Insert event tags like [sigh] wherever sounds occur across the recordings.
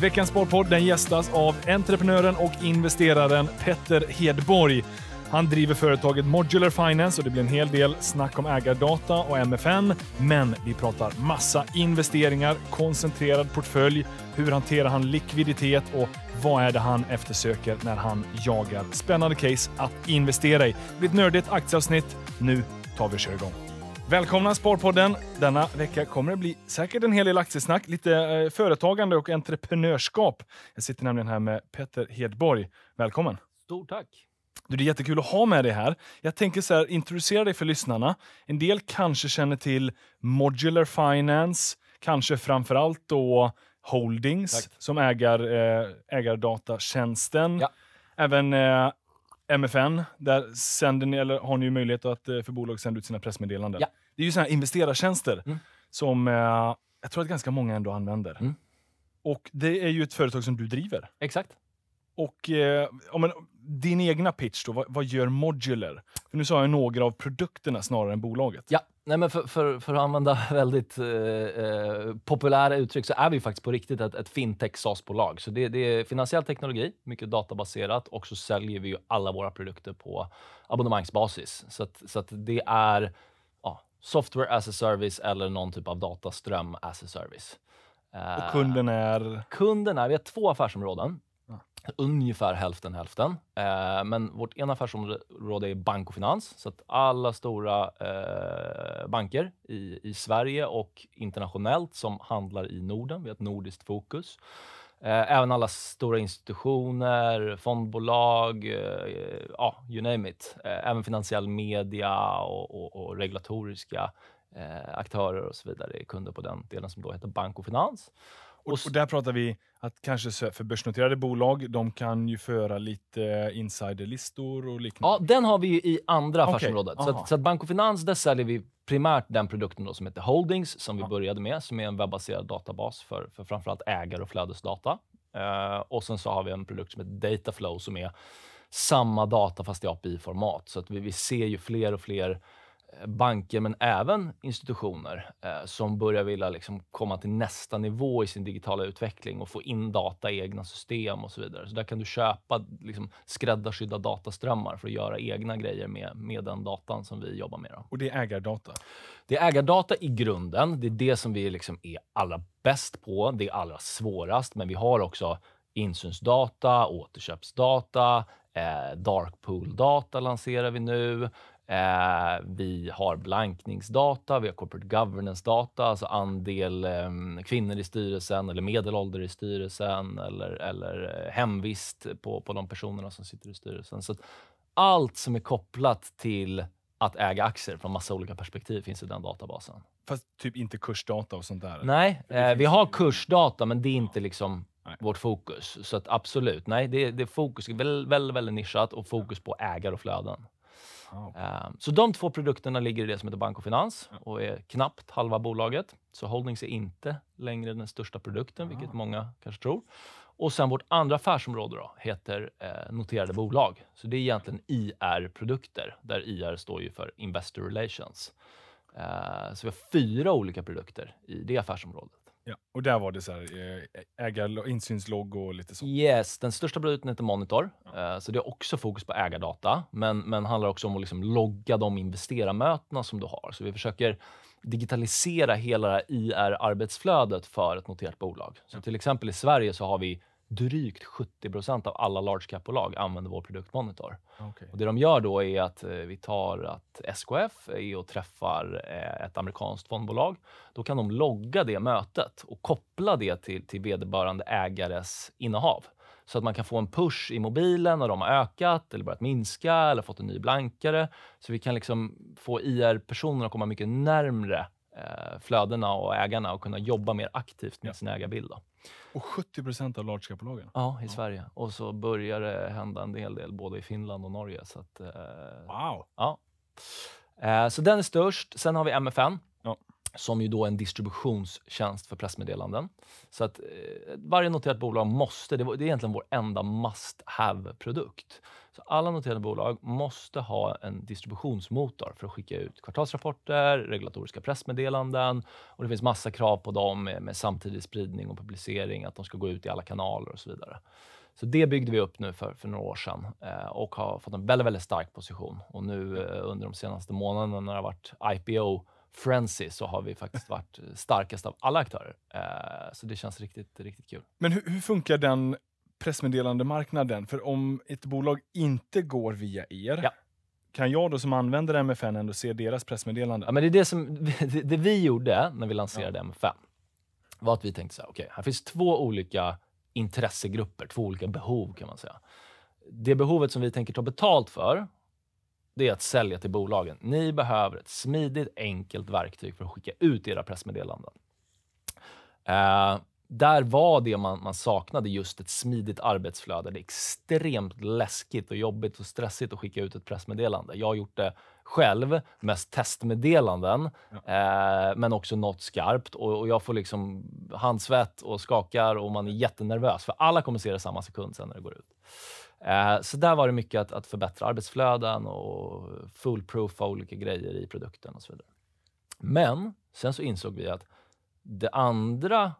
Veckans Sparpodd den gästas av entreprenören och investeraren Petter Hedborg. Han driver företaget Modular Finance och det blir en hel del snack om ägardata och MFN. Men vi pratar massa investeringar, koncentrerad portfölj, hur hanterar han likviditet och vad är det han eftersöker när han jagar spännande case att investera i. Det blir ett nördigt aktieavsnitt. Nu tar vi och kör igång. Välkomna Sparpodden! Denna vecka kommer det bli säkert en hel del aktiesnack, lite eh, företagande och entreprenörskap. Jag sitter nämligen här med Peter Hedborg. Välkommen! Stort tack! Du, det är jättekul att ha med dig här. Jag tänker så här, introducera dig för lyssnarna. En del kanske känner till Modular Finance, kanske framför allt då Holdings Tack. som ägar eh, ägardatatjänsten. Ja. Även eh, MFN, där sänder ni, eller har ni möjlighet att eh, för bolag sända ut sina pressmeddelanden. Ja. Det är ju såna här investerartjänster mm. som eh, jag tror att ganska många ändå använder. Mm. Och det är ju ett företag som du driver. Exakt. Och eh, men, din egna pitch då, vad, vad, gör Modular? För nu sa jag några av produkterna snarare än bolaget. Ja, nej men för, för, för att använda [laughs] väldigt eh, eh, populära uttryck så är vi faktiskt på riktigt ett, ett fintech SaaS-bolag. Så det, det, är finansiell teknologi, mycket databaserat och så säljer vi ju alla våra produkter på abonnemangsbasis. Så, att, så att det är software as a service eller någon typ av dataström as a service. Och eh, kunden är? Kunden är, vi har två affärsområden. Ja. Ungefär hälften hälften. Eh, men vårt ena affärsområde är bank och finans, så att alla stora eh, banker i, i Sverige och internationellt som handlar i Norden. Vi har ett nordiskt fokus. Eh, även alla stora institutioner, fondbolag, eh, ja, you name it. Eh, även finansiell media och, och, och regulatoriska aktörer och så vidare är kunder på den delen som då heter bank och finans. Och, och, där pratar vi att kanske för börsnoterade bolag, de kan ju föra lite insiderlistor och liknande. Ja, den har vi i andra affärsområdet. Aha. Så, att, så att Bank och Finans, där säljer vi primärt den produkten då som heter Holdings, som vi ja. började med, som är en webbaserad databas för, för framförallt ägar och flödesdata. Uh, och sen så har vi en produkt som heter Dataflow som är samma data fast i API-format. Så att vi, vi ser ju fler och fler banker men även institutioner eh, som börjar vilja liksom komma till nästa nivå i sin digitala utveckling och få in data i egna system och så vidare. Så där kan du köpa liksom, skräddarsydda dataströmmar för att göra egna grejer med, med den datan som vi jobbar med. Då. Och det är ägardata? Det är ägardata i grunden. Det är det som vi liksom är allra bäst på. Det är allra svårast, men vi har också insynsdata, återköpsdata, Eh, Darkpool-data lanserar vi nu. Eh, vi har blankningsdata, vi har corporate governance-data, alltså andel eh, kvinnor i styrelsen eller medelålder i styrelsen eller, eller eh, hemvist på, på de personerna som sitter i styrelsen. Så allt som är kopplat till att äga aktier från massa olika perspektiv finns i den databasen. Fast typ inte kursdata och sånt där? Nej, eh, vi har kursdata, men det är inte liksom Nej. vårt fokus. Så att absolut, nej, det, det är fokus, väldigt, väldigt, väldigt nischat och fokus på ägare och flöden. Ehm, så de två produkterna ligger i det som heter bank och finans och är knappt halva bolaget. Så holdings är inte längre den största produkten, vilket många kanske tror. Och sen vårt andra affärsområde då, heter eh, noterade bolag. Så det är egentligen IR-produkter, där IR står ju för Investor Relations. Eh, så vi har fyra olika produkter i det affärsområdet. Ja, och där var det så här, eh, ägar, insynslogg och lite sånt? Yes, den största produkten heter Monitor, ja. Eh, så det är också fokus på ägardata, men, men handlar också om att liksom logga de investerarmötena som du har. Så vi försöker digitalisera hela IR-arbetsflödet för ett noterat bolag. Så ja. till exempel i Sverige så har vi drygt 70 av alla large cap-bolag använder vår produktmonitor. Okay. Och det de gör då är att eh, vi tar att SKF är och träffar eh, ett amerikanskt fondbolag. Då kan de logga det mötet och koppla det till, till vederbörande ägares innehav så att man kan få en push i mobilen när de har ökat eller börjat minska eller fått en ny blankare. Så vi kan liksom få IR-personerna att komma mycket närmre Eh, flödena och ägarna och kunna jobba mer aktivt med ja. sin ägarbild. Då. Och 70 procent av large cap-bolagen? Ja, i ja. Sverige. Och så börjar det hända en hel del både i Finland och Norge. Så att, eh, wow! Ja. Eh, så den är störst. Sen har vi MFN. Ja som ju då är en distributionstjänst för pressmeddelanden. Så att eh, varje noterat bolag måste, det, är egentligen vår enda must have-produkt. Så alla noterade bolag måste ha en distributionsmotor för att skicka ut kvartalsrapporter, regulatoriska pressmeddelanden och det finns massa krav på dem med, med samtidig spridning och publicering, att de ska gå ut i alla kanaler och så vidare. Så det byggde vi upp nu för, för några år sedan eh, och har fått en väldigt, väldigt stark position. Och nu eh, under de senaste månaderna när det har varit IPO frenzy så har vi faktiskt varit starkast av alla aktörer. Eh, så det känns riktigt, riktigt kul. Men hur, hur funkar den pressmeddelandemarknaden? För om ett bolag inte går via er, ja. kan jag då som använder MFN ändå se deras pressmeddelande? Ja, men det, är det, som, det, [laughs] det vi gjorde när vi lanserade ja. MFN var att vi tänkte så här, okej, okay, här finns två olika intressegrupper, två olika behov kan man säga. Det behovet som vi tänker ta betalt för det är att sälja till bolagen. Ni behöver ett smidigt, enkelt verktyg för att skicka ut era pressmeddelanden. Eh, där var det man, man saknade just ett smidigt arbetsflöde. Det är extremt läskigt och jobbigt och stressigt att skicka ut ett pressmeddelande. Jag har gjort det själv, mest testmeddelanden, ja. eh, men också något skarpt. Och, och, jag får liksom handsvett och skakar och man är jättenervös, för alla kommer se det samma sekund sen när det går ut. Eh, så där var det mycket att, att förbättra arbetsflöden och foolproofa olika grejer i produkten och så vidare. Men sen så insåg vi att det andra,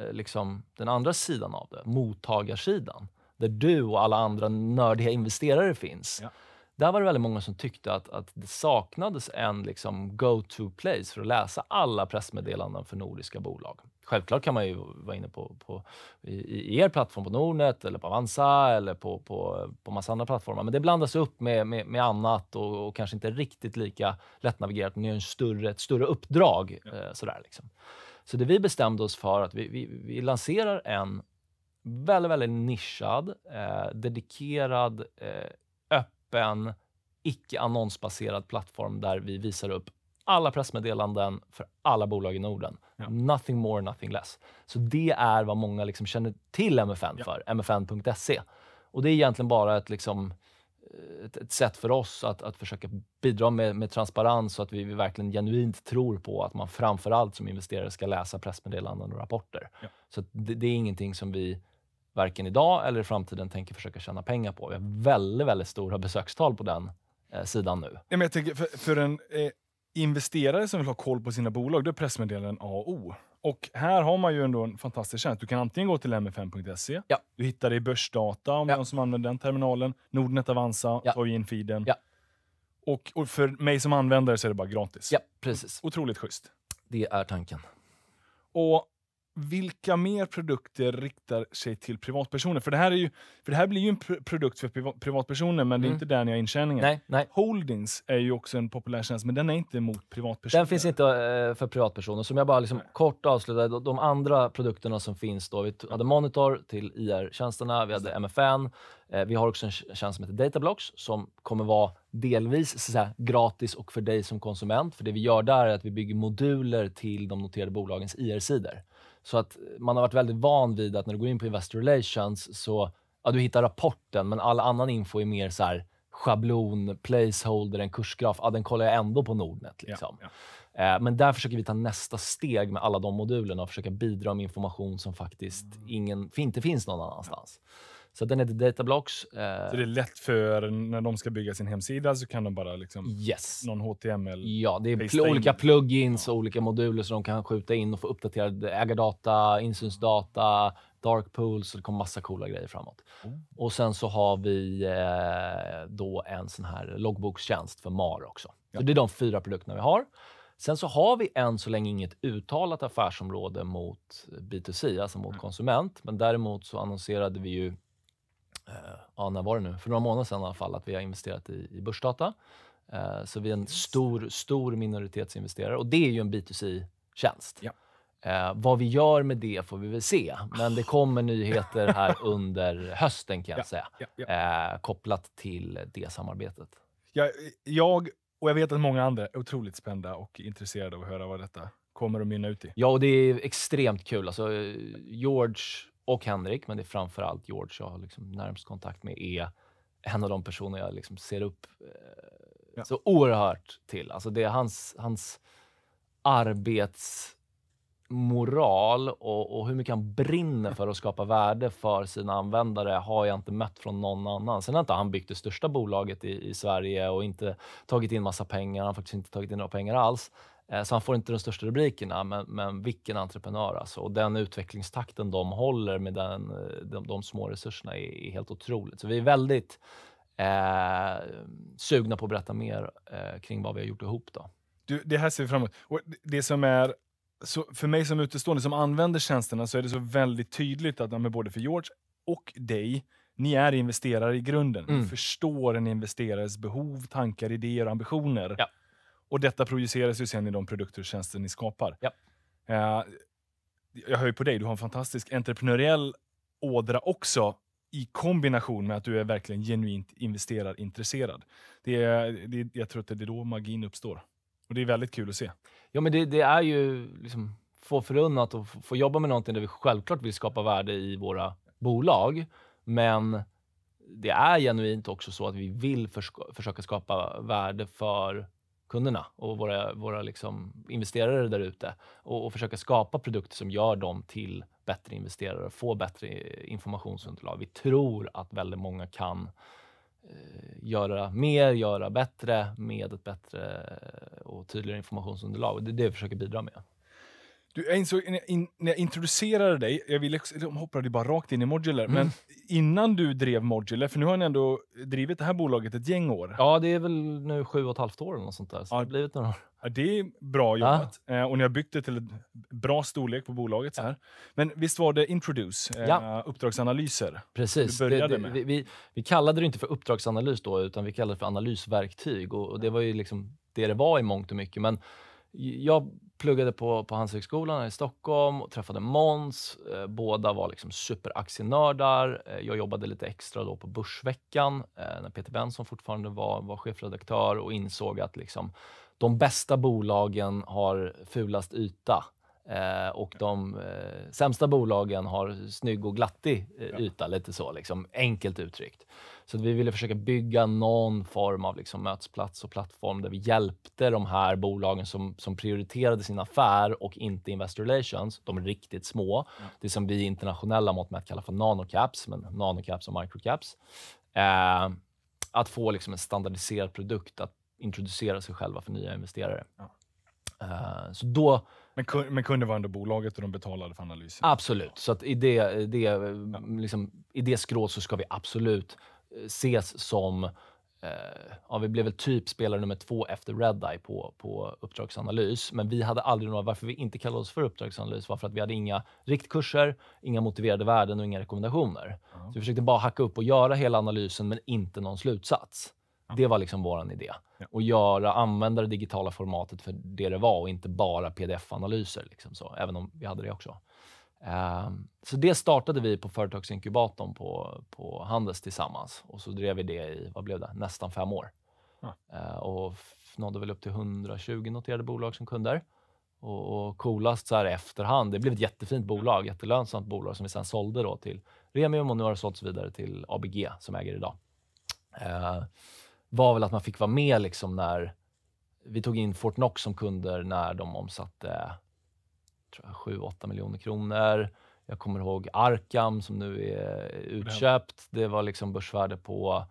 eh, liksom, den andra sidan av det, mottagarsidan, där du och alla andra nördiga investerare finns, ja där var det väldigt många som tyckte att, att det saknades en liksom go-to-place för att läsa alla pressmeddelanden för nordiska bolag. Självklart kan man ju vara inne på, på i, er plattform på Nordnet eller på Avanza eller på, på, på massa andra plattformar. Men det blandas upp med, med, med annat och, och, kanske inte riktigt lika lättnavigerat. Ni har en större, ett större uppdrag. Ja. Eh, sådär liksom. Så det vi bestämde oss för att vi, vi, vi lanserar en väldigt, väldigt nischad, eh, dedikerad eh, öppen, icke annonsbaserad plattform där vi visar upp alla pressmeddelanden för alla bolag i Norden. Ja. Nothing more, nothing less. Så det är vad många liksom känner till MFN ja. för, mfn.se. Och det är egentligen bara ett, liksom, eh, ett, ett sätt för oss att, att försöka bidra med, med transparens så att vi, vi, verkligen genuint tror på att man framför allt som investerare ska läsa pressmeddelanden och rapporter. Ja. Så det, det, är ingenting som vi varken idag eller i framtiden tänker försöka tjäna pengar på. Vi har väldigt, väldigt stora besökstal på den eh, sidan nu. Ja, men jag tänker, för, för en eh, investerare som vill ha koll på sina bolag, då är pressmeddelanden A och O. Och här har man ju ändå en fantastisk tjänst. Du kan antingen gå till mfm.se, ja. du hittar det i Börsdata om ja. de som använder den terminalen, Nordnet Avanza, ja. tar in feeden. Ja. Och, och, för mig som användare så är det bara gratis. Ja, precis. otroligt schysst. Det är tanken. Och vilka mer produkter riktar sig till privatpersoner? För det här, är ju, för det här blir ju en pr produkt för priva privatpersoner, men mm. det är mm. inte där ni har intjäningen. Nej, nej. Holdings är ju också en populär tjänst, men den är inte mot privatpersoner. Den finns inte äh, för privatpersoner. Som jag bara liksom kort avslutar, de andra produkterna som finns då. Vi hade Monitor till IR-tjänsterna, vi hade MFN. Eh, vi har också en tjänst som heter Datablocks som kommer vara delvis så säga, gratis och för dig som konsument. För det vi gör där är att vi bygger moduler till de noterade bolagens IR-sidor. Så att man har varit väldigt van vid att när du går in på Investor Relations så ja, du hittar rapporten, men all annan info är mer så här schablon, placeholder, en kursgraf. Ja, den kollar jag ändå på Nordnet. Liksom. Ja, ja. Eh, men där försöker vi ta nästa steg med alla de modulerna och försöka bidra med information som faktiskt mm. ingen, inte finns någon annanstans. Ja. Så den heter Datablocks. så eh, det är lätt för när de ska bygga sin hemsida så kan de bara liksom yes. någon HTML? Ja, det är olika in. plugins och olika moduler som de kan skjuta in och få uppdaterad ägardata, insynsdata, dark pools så det kommer massa coola grejer framåt. Mm. Och sen så har vi eh, då en sån här loggbokstjänst för MAR också. Ja. Så det är de fyra produkterna vi har. Sen så har vi än så länge inget uttalat affärsområde mot B2C, alltså mot mm. konsument. Men däremot så annonserade vi ju Eh, ja, när var det nu? För några månader sedan i alla fall, att vi har investerat i, i börsdata. Eh, så vi är en stor, stor minoritetsinvesterare och det är ju en B2C-tjänst. Ja. Eh, vad vi gör med det får vi väl se, men det kommer nyheter här [laughs] under hösten kan jag ja, säga, ja, ja. Eh, kopplat till det samarbetet. Jag, och jag vet att många andra är otroligt spända och intresserade av att höra vad detta kommer att mynna ut i. Ja, och det är extremt kul. Alltså, eh, George och Henrik, men det är framför allt George jag har liksom närmst kontakt med, är en av de personer jag liksom ser upp eh, ja. så oerhört till. Alltså det är hans, hans arbetsmoral och, och hur mycket han brinner för att skapa värde för sina användare har jag inte mött från någon annan. Sen har inte han byggt det största bolaget i, i Sverige och inte tagit in massa pengar. Han har faktiskt inte tagit in några pengar alls. Eh, så han får inte de största rubrikerna, men, men vilken entreprenör alltså. Och den utvecklingstakten de håller med den, eh, de, de små resurserna är, är, helt otroligt. Så vi är väldigt eh, sugna på att berätta mer eh, kring vad vi har gjort ihop. Då. Du, det här ser vi fram emot. Och det som är så för mig som utestående som använder tjänsterna så är det så väldigt tydligt att men både för George och dig, ni är investerare i grunden. Mm. Ni förstår en investerares behov, tankar, idéer och ambitioner. Ja och detta projiceras ju sen i de produkter och tjänster ni skapar. Ja. Eh, jag hör ju på dig, du har en fantastisk entreprenöriell ådra också i kombination med att du är verkligen genuint investerad, intresserad. Det är, det, jag tror att det är då magin uppstår. Och Det är väldigt kul att se. Ja, men det, det är ju liksom få förunnat att få jobba med någonting där vi självklart vill skapa värde i våra bolag. Men det är genuint också så att vi vill försöka skapa värde för kunderna och våra, våra liksom investerare där ute och, och, försöka skapa produkter som gör dem till bättre investerare, och få bättre informationsunderlag. Vi tror att väldigt många kan eh, göra mer, göra bättre med ett bättre och tydligare informationsunderlag. det är det vi försöker bidra med. Du, jag insåg in, när jag introducerade dig, jag ville, hoppade bara rakt in i Modular, mm. men innan du drev Modular, för nu har ni ändå drivit det här bolaget ett gäng år. Ja, det är väl nu sju och ett halvt år eller något sånt där, så ja. det har blivit några Ja, det är bra jobbat. Ja. Eh, och ni har byggt det till en bra storlek på bolaget. Så här. Men visst var det Introduce, eh, ja. uppdragsanalyser? Precis. Du började det, det, med. Vi, vi, vi, kallade det inte för uppdragsanalys då, utan vi kallade det för analysverktyg. Och, och det var ju liksom det det var i mångt och mycket. Men jag pluggade på, på Handelshögskolan i Stockholm och träffade Måns. Eh, båda var liksom superaktienördar. Eh, jag jobbade lite extra då på Börsveckan eh, när Peter Benson fortfarande var, var chefredaktör och insåg att liksom, de bästa bolagen har fulast yta. och de sämsta bolagen har snygg och glattig eh, yta, lite så, liksom, enkelt uttryckt. Så vi ville försöka bygga någon form av liksom mötesplats och plattform där vi hjälpte de här bolagen som, som prioriterade sin affär och inte investor relations, de riktigt små, mm. det som vi internationella mått med att kalla för nanocaps, men nanocaps och microcaps, eh, att få liksom en standardiserad produkt att introducera sig själva för nya investerare. Ja. Uh, så då, men, men kunde vara ändå bolaget och de betalade för analysen? Absolut. Så att i, det, det, ja. liksom, i det skrået så ska vi absolut ses som eh, ja, vi blev väl typ spelare nummer två efter Redeye på, på uppdragsanalys. Men vi hade aldrig några, varför vi inte kallade oss för uppdragsanalys var för att vi hade inga riktkurser, inga motiverade värden och inga rekommendationer. Mm. Så vi försökte bara hacka upp och göra hela analysen, men inte någon slutsats. Det var liksom vår idé. Att göra, använda det digitala formatet för det det var och inte bara pdf-analyser. Liksom så, även om vi hade det också. Ehm, så det startade vi på företagsinkubatorn på, på Handels tillsammans och så drev vi det i, vad blev det, nästan fem år. Ja. Ehm, och nådde väl upp till 120 noterade bolag som kunder. Och, och coolast så här i efterhand, det blev ett jättefint bolag, jättelönsamt bolag som vi sen sålde då till Remium och nu har det sålts vidare till ABG som äger idag. Eh, var väl att man fick vara med liksom när vi tog in Fortnox som kunder när de omsatte 7-8 miljoner kronor. Jag kommer ihåg Arkham som nu är utköpt. Det var liksom börsvärde på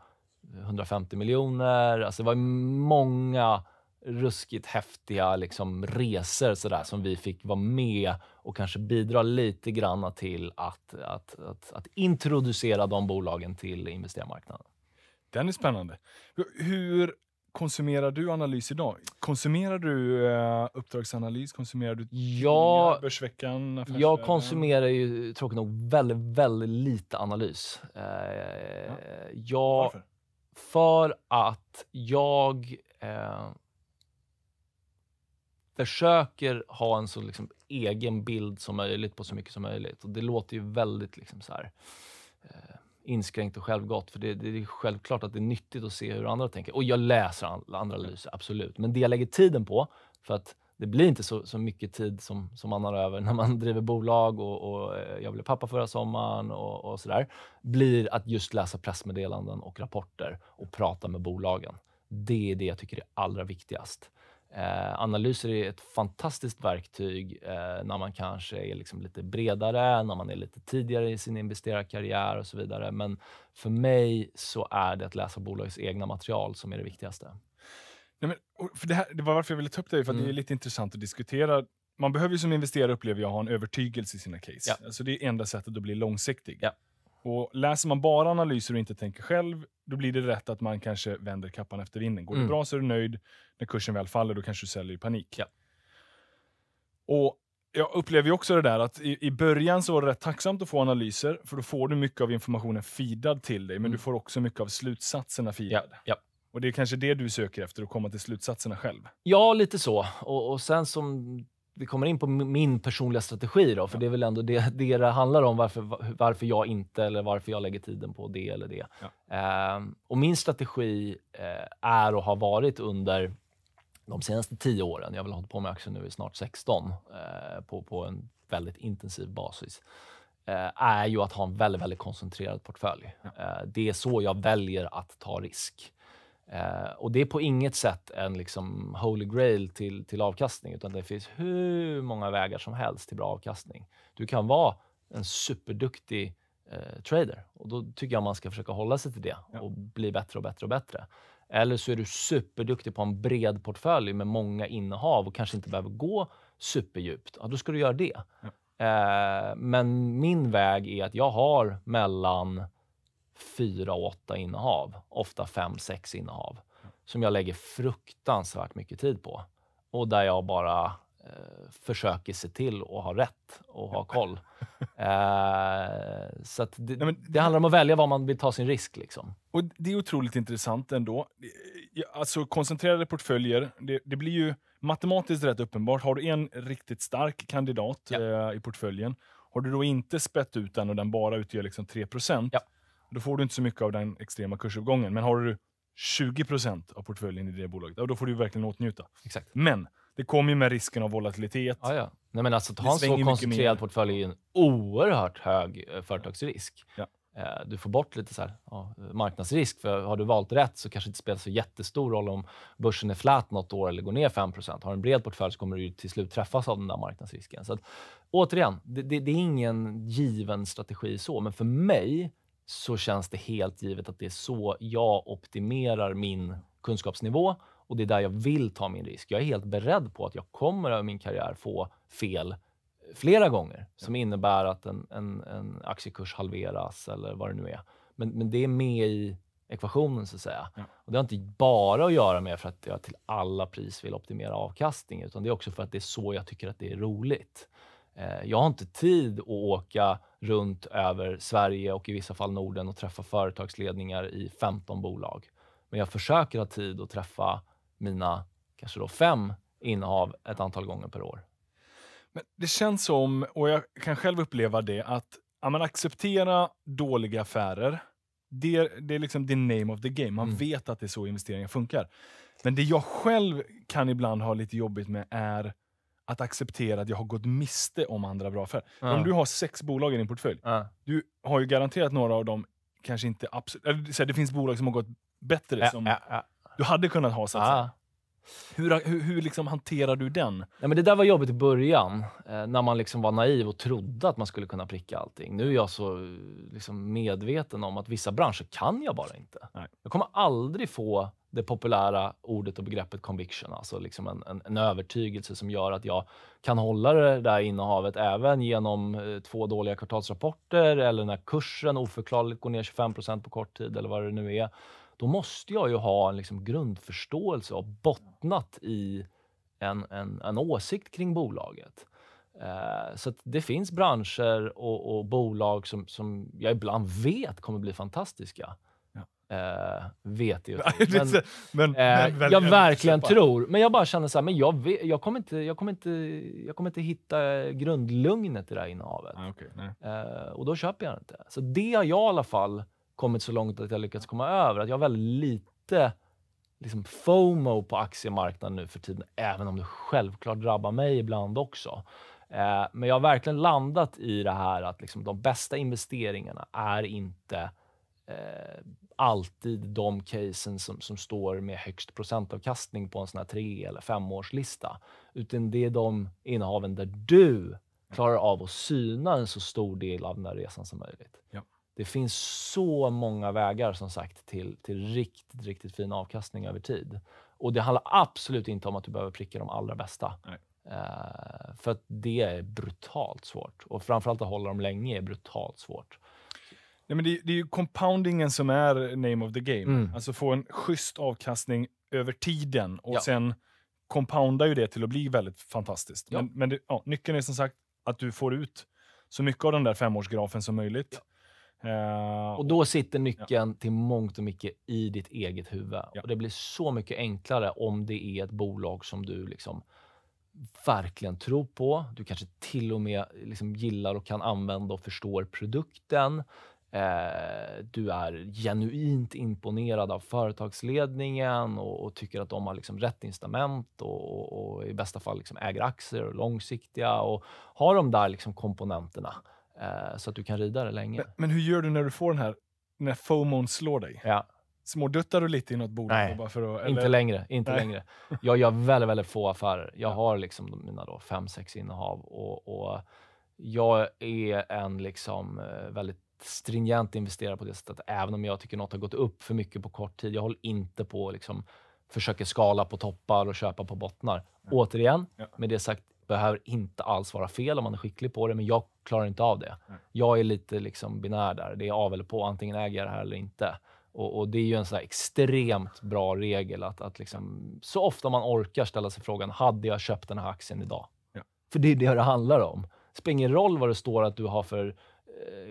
150 miljoner. Alltså det var många ruskigt häftiga liksom resor så där, som vi fick vara med och kanske bidra lite grann till att, att, att, att introducera de bolagen till investerarmarknaden. Den är spännande. Hur konsumerar du analys idag? Konsumerar du eh, uppdragsanalys? Konsumerar du ja, Börsveckan? Jag konsumerar ju tråkigt nog väldigt, väldigt lite analys. Eh, ja. jag, Varför? För att jag eh, försöker ha en så liksom, egen bild som möjligt på så mycket som möjligt. Och det låter ju väldigt liksom så här... Eh, inskränkt och självgott. För det, det, är självklart att det är nyttigt att se hur andra tänker. Och jag läser andra analyser, absolut. Men det jag lägger tiden på, för att det blir inte så, så mycket tid som, som man har över [laughs] när man driver bolag och, och eh, jag blev pappa förra sommaren och, och sådär, blir att just läsa pressmeddelanden och rapporter och prata med bolagen. Det är det jag tycker är allra viktigast. Eh, analyser är ett fantastiskt verktyg eh, när man kanske är liksom lite bredare, när man är lite tidigare i sin investerarkarriär och så vidare. Men för mig så är det att läsa bolagets egna material som är det viktigaste. Nej, men, för det, här, det var varför jag ville ta upp dig, för mm. det är mm. lite intressant att diskutera. Man behöver som investerare, upplever jag, ha en övertygelse i sina case. Ja. Alltså, det är enda sättet att bli långsiktig. Ja. Och läser man bara analyser och inte tänker själv, då blir det rätt att man kanske vänder kappan efter vinden. Går mm. det bra så är du nöjd. När kursen väl faller, då kanske du säljer i panik. Ja. Och jag upplever också det där att i, i, början så var det rätt tacksamt att få analyser, för då får du mycket av informationen feedad till dig, men mm. du får också mycket av slutsatserna feedad. Ja. Ja. Och det är kanske det du söker efter, att komma till slutsatserna själv? Ja, lite så. Och, och sen som vi kommer in på min personliga strategi då, för ja. det är väl ändå det [laughs] det, det handlar om, varför, varför jag inte eller varför jag lägger tiden på det eller det. Ja. Eh, och min strategi eh, är och har varit under de senaste tio åren, jag har väl hållit på med aktier nu i snart 16, eh, på, på en väldigt intensiv basis, eh, är ju att ha en väldigt, väldigt koncentrerad portfölj. Ja. Eh, det är så jag väljer att ta risk. Eh, och det är på inget sätt en liksom holy grail till, till avkastning, utan det finns hur många vägar som helst till bra avkastning. Du kan vara en superduktig eh, trader och då tycker jag man ska försöka hålla sig till det ja. och bli bättre och bättre och bättre. Eller så är du superduktig på en bred portfölj med många innehav och kanske inte behöver gå superdjupt. Ja, då ska du göra det. Ja. Eh, men min väg är att jag har mellan fyra, åtta innehav, ofta fem, sex innehav, som jag lägger fruktansvärt mycket tid på och där jag bara eh, försöker se till att ha rätt och ha koll. [laughs] Eh, så det, Nej, men, det, handlar om att välja var man vill ta sin risk. Liksom. Och Det är otroligt intressant ändå. Alltså Koncentrerade portföljer, det, det blir ju matematiskt rätt uppenbart. Har du en riktigt stark kandidat ja. eh, i portföljen, har du då inte spett ut den och den bara utgör liksom 3 ja. Då får du inte så mycket av den extrema kursuppgången. Men har du 20 av portföljen i det bolaget, då får du verkligen åtnjuta. Exakt. Men det kommer ju med risken av volatilitet. Ja, ja. Nej, men alltså, att ha en så koncentrerad portfölj är en oerhört hög eh, företagsrisk. Ja. Eh, du får bort lite så här, ja, marknadsrisk. För har du valt rätt så kanske det inte spelar så jättestor roll om börsen är flat något år eller går ner 5 Har du en bred portfölj så kommer du till slut träffas av den där marknadsrisken. Så att, återigen, det, det, det är ingen given strategi så, men för mig så känns det helt givet att det är så jag optimerar min kunskapsnivå och det är där jag vill ta min risk. Jag är helt beredd på att jag kommer över min karriär få fel flera gånger som innebär att en, en, en aktiekurs halveras eller vad det nu är. Men, men det är med i ekvationen, så att säga. Ja. Och det har inte bara att göra med för att jag till alla pris vill optimera avkastning, utan det är också för att det är så jag tycker att det är roligt. Eh, jag har inte tid att åka runt över Sverige och i vissa fall Norden och träffa företagsledningar i 15 bolag. Men jag försöker ha tid att träffa mina kanske då fem innehav ett antal gånger per år. Men det känns som, och jag kan själv uppleva det, att ja, man acceptera dåliga affärer, det, det är liksom the name of the game. Man mm. vet att det är så investeringar funkar. Men det jag själv kan ibland ha lite jobbigt med är att acceptera att jag har gått miste om andra bra affärer. Ja. Om du har sex bolag i din portfölj, ja. du har ju garanterat några av dem kanske inte absolut... Det finns bolag som har gått bättre, ja, som du hade kunnat ha. Så hur, hur, hur liksom hanterar du den? Ja, men det där var jobbigt i början, eh, när man liksom var naiv och trodde att man skulle kunna pricka allting. Nu är jag så liksom medveten om att vissa branscher kan jag bara inte. Nej. Jag kommer aldrig få det populära ordet och begreppet conviction, alltså liksom en, en, en, övertygelse som gör att jag kan hålla det där innehavet även genom eh, två dåliga kvartalsrapporter eller när kursen oförklarligt går ner 25 procent på kort tid eller vad det nu är. Då måste jag ju ha en liksom grundförståelse och bottnat i en, en, en åsikt kring bolaget. Eh, så det finns branscher och, och bolag som, som jag ibland vet kommer bli fantastiska. Uh, vet ju. [laughs] men, men, eh, men uh, väl, jag verkligen jag tror, men jag bara känner så här, men jag, vet, jag, kommer inte, jag, kommer inte, jag kommer inte hitta grundlugnet i det här innehavet. Ah, okay, uh, eh, och då köper jag det inte. Så det har jag i alla fall kommit så långt att jag lyckats komma över, att jag har väldigt lite liksom FOMO på aktiemarknaden nu för tiden, även om det självklart drabbar mig ibland också. men jag har verkligen landat i det här att liksom, de bästa investeringarna är inte alltid de casen som, som står med högst procentavkastning på en sån här tre eller femårslista, utan det är de innehaven där du klarar av att syna en så stor del av den här resan som möjligt. Ja. Det finns så många vägar som sagt till, till riktigt, riktigt fin avkastning över tid. Och det handlar absolut inte om att du behöver pricka de allra bästa. Nej. Eh, för att det är brutalt svårt. Och framförallt att hålla dem länge är brutalt svårt. Nej, men det, det, är ju compoundingen som är name of the game. Mm. Alltså få en schysst avkastning över tiden och ja. sen compounda ju det till att bli väldigt fantastiskt. Ja. Men, men det, ja, nyckeln är som sagt att du får ut så mycket av den där femårsgrafen som möjligt. Uh, och då sitter nyckeln ja. till mångt och mycket i ditt eget huvud. Ja. Och det blir så mycket enklare om det är ett bolag som du liksom verkligen tror på. Du kanske till och med liksom gillar och kan använda och förstår produkten. Eh, du är genuint imponerad av företagsledningen och, och tycker att de har liksom rätt incitament och, och, och, i bästa fall liksom äger aktier och långsiktiga och har de där liksom komponenterna eh, så att du kan rida det länge. Men, men, hur gör du när du får den här, när FOMON slår dig? Ja. Småduttar du lite i något bolag? Nej, bara för att, eller? inte längre. Inte Nej. längre. Jag gör väldigt, väldigt få affärer. Jag ja. har liksom mina då fem, sex innehav och, och jag är en liksom eh, väldigt stringent investerare på det sättet, även om jag tycker något har gått upp för mycket på kort tid. Jag håller inte på och liksom, försöker skala på toppar och köpa på bottnar. Mm. Återigen, ja. med det sagt, behöver inte alls vara fel om man är skicklig på det, men jag klarar inte av det. Mm. Jag är lite liksom binär där. Det är av eller på. Antingen äger jag det här eller inte. Och, och, Det är ju en sån extremt bra regel att, att liksom, så ofta man orkar ställa sig frågan, hade jag köpt den här aktien idag? Ja. För det är det det handlar om. Det spelar ingen roll vad det står att du har för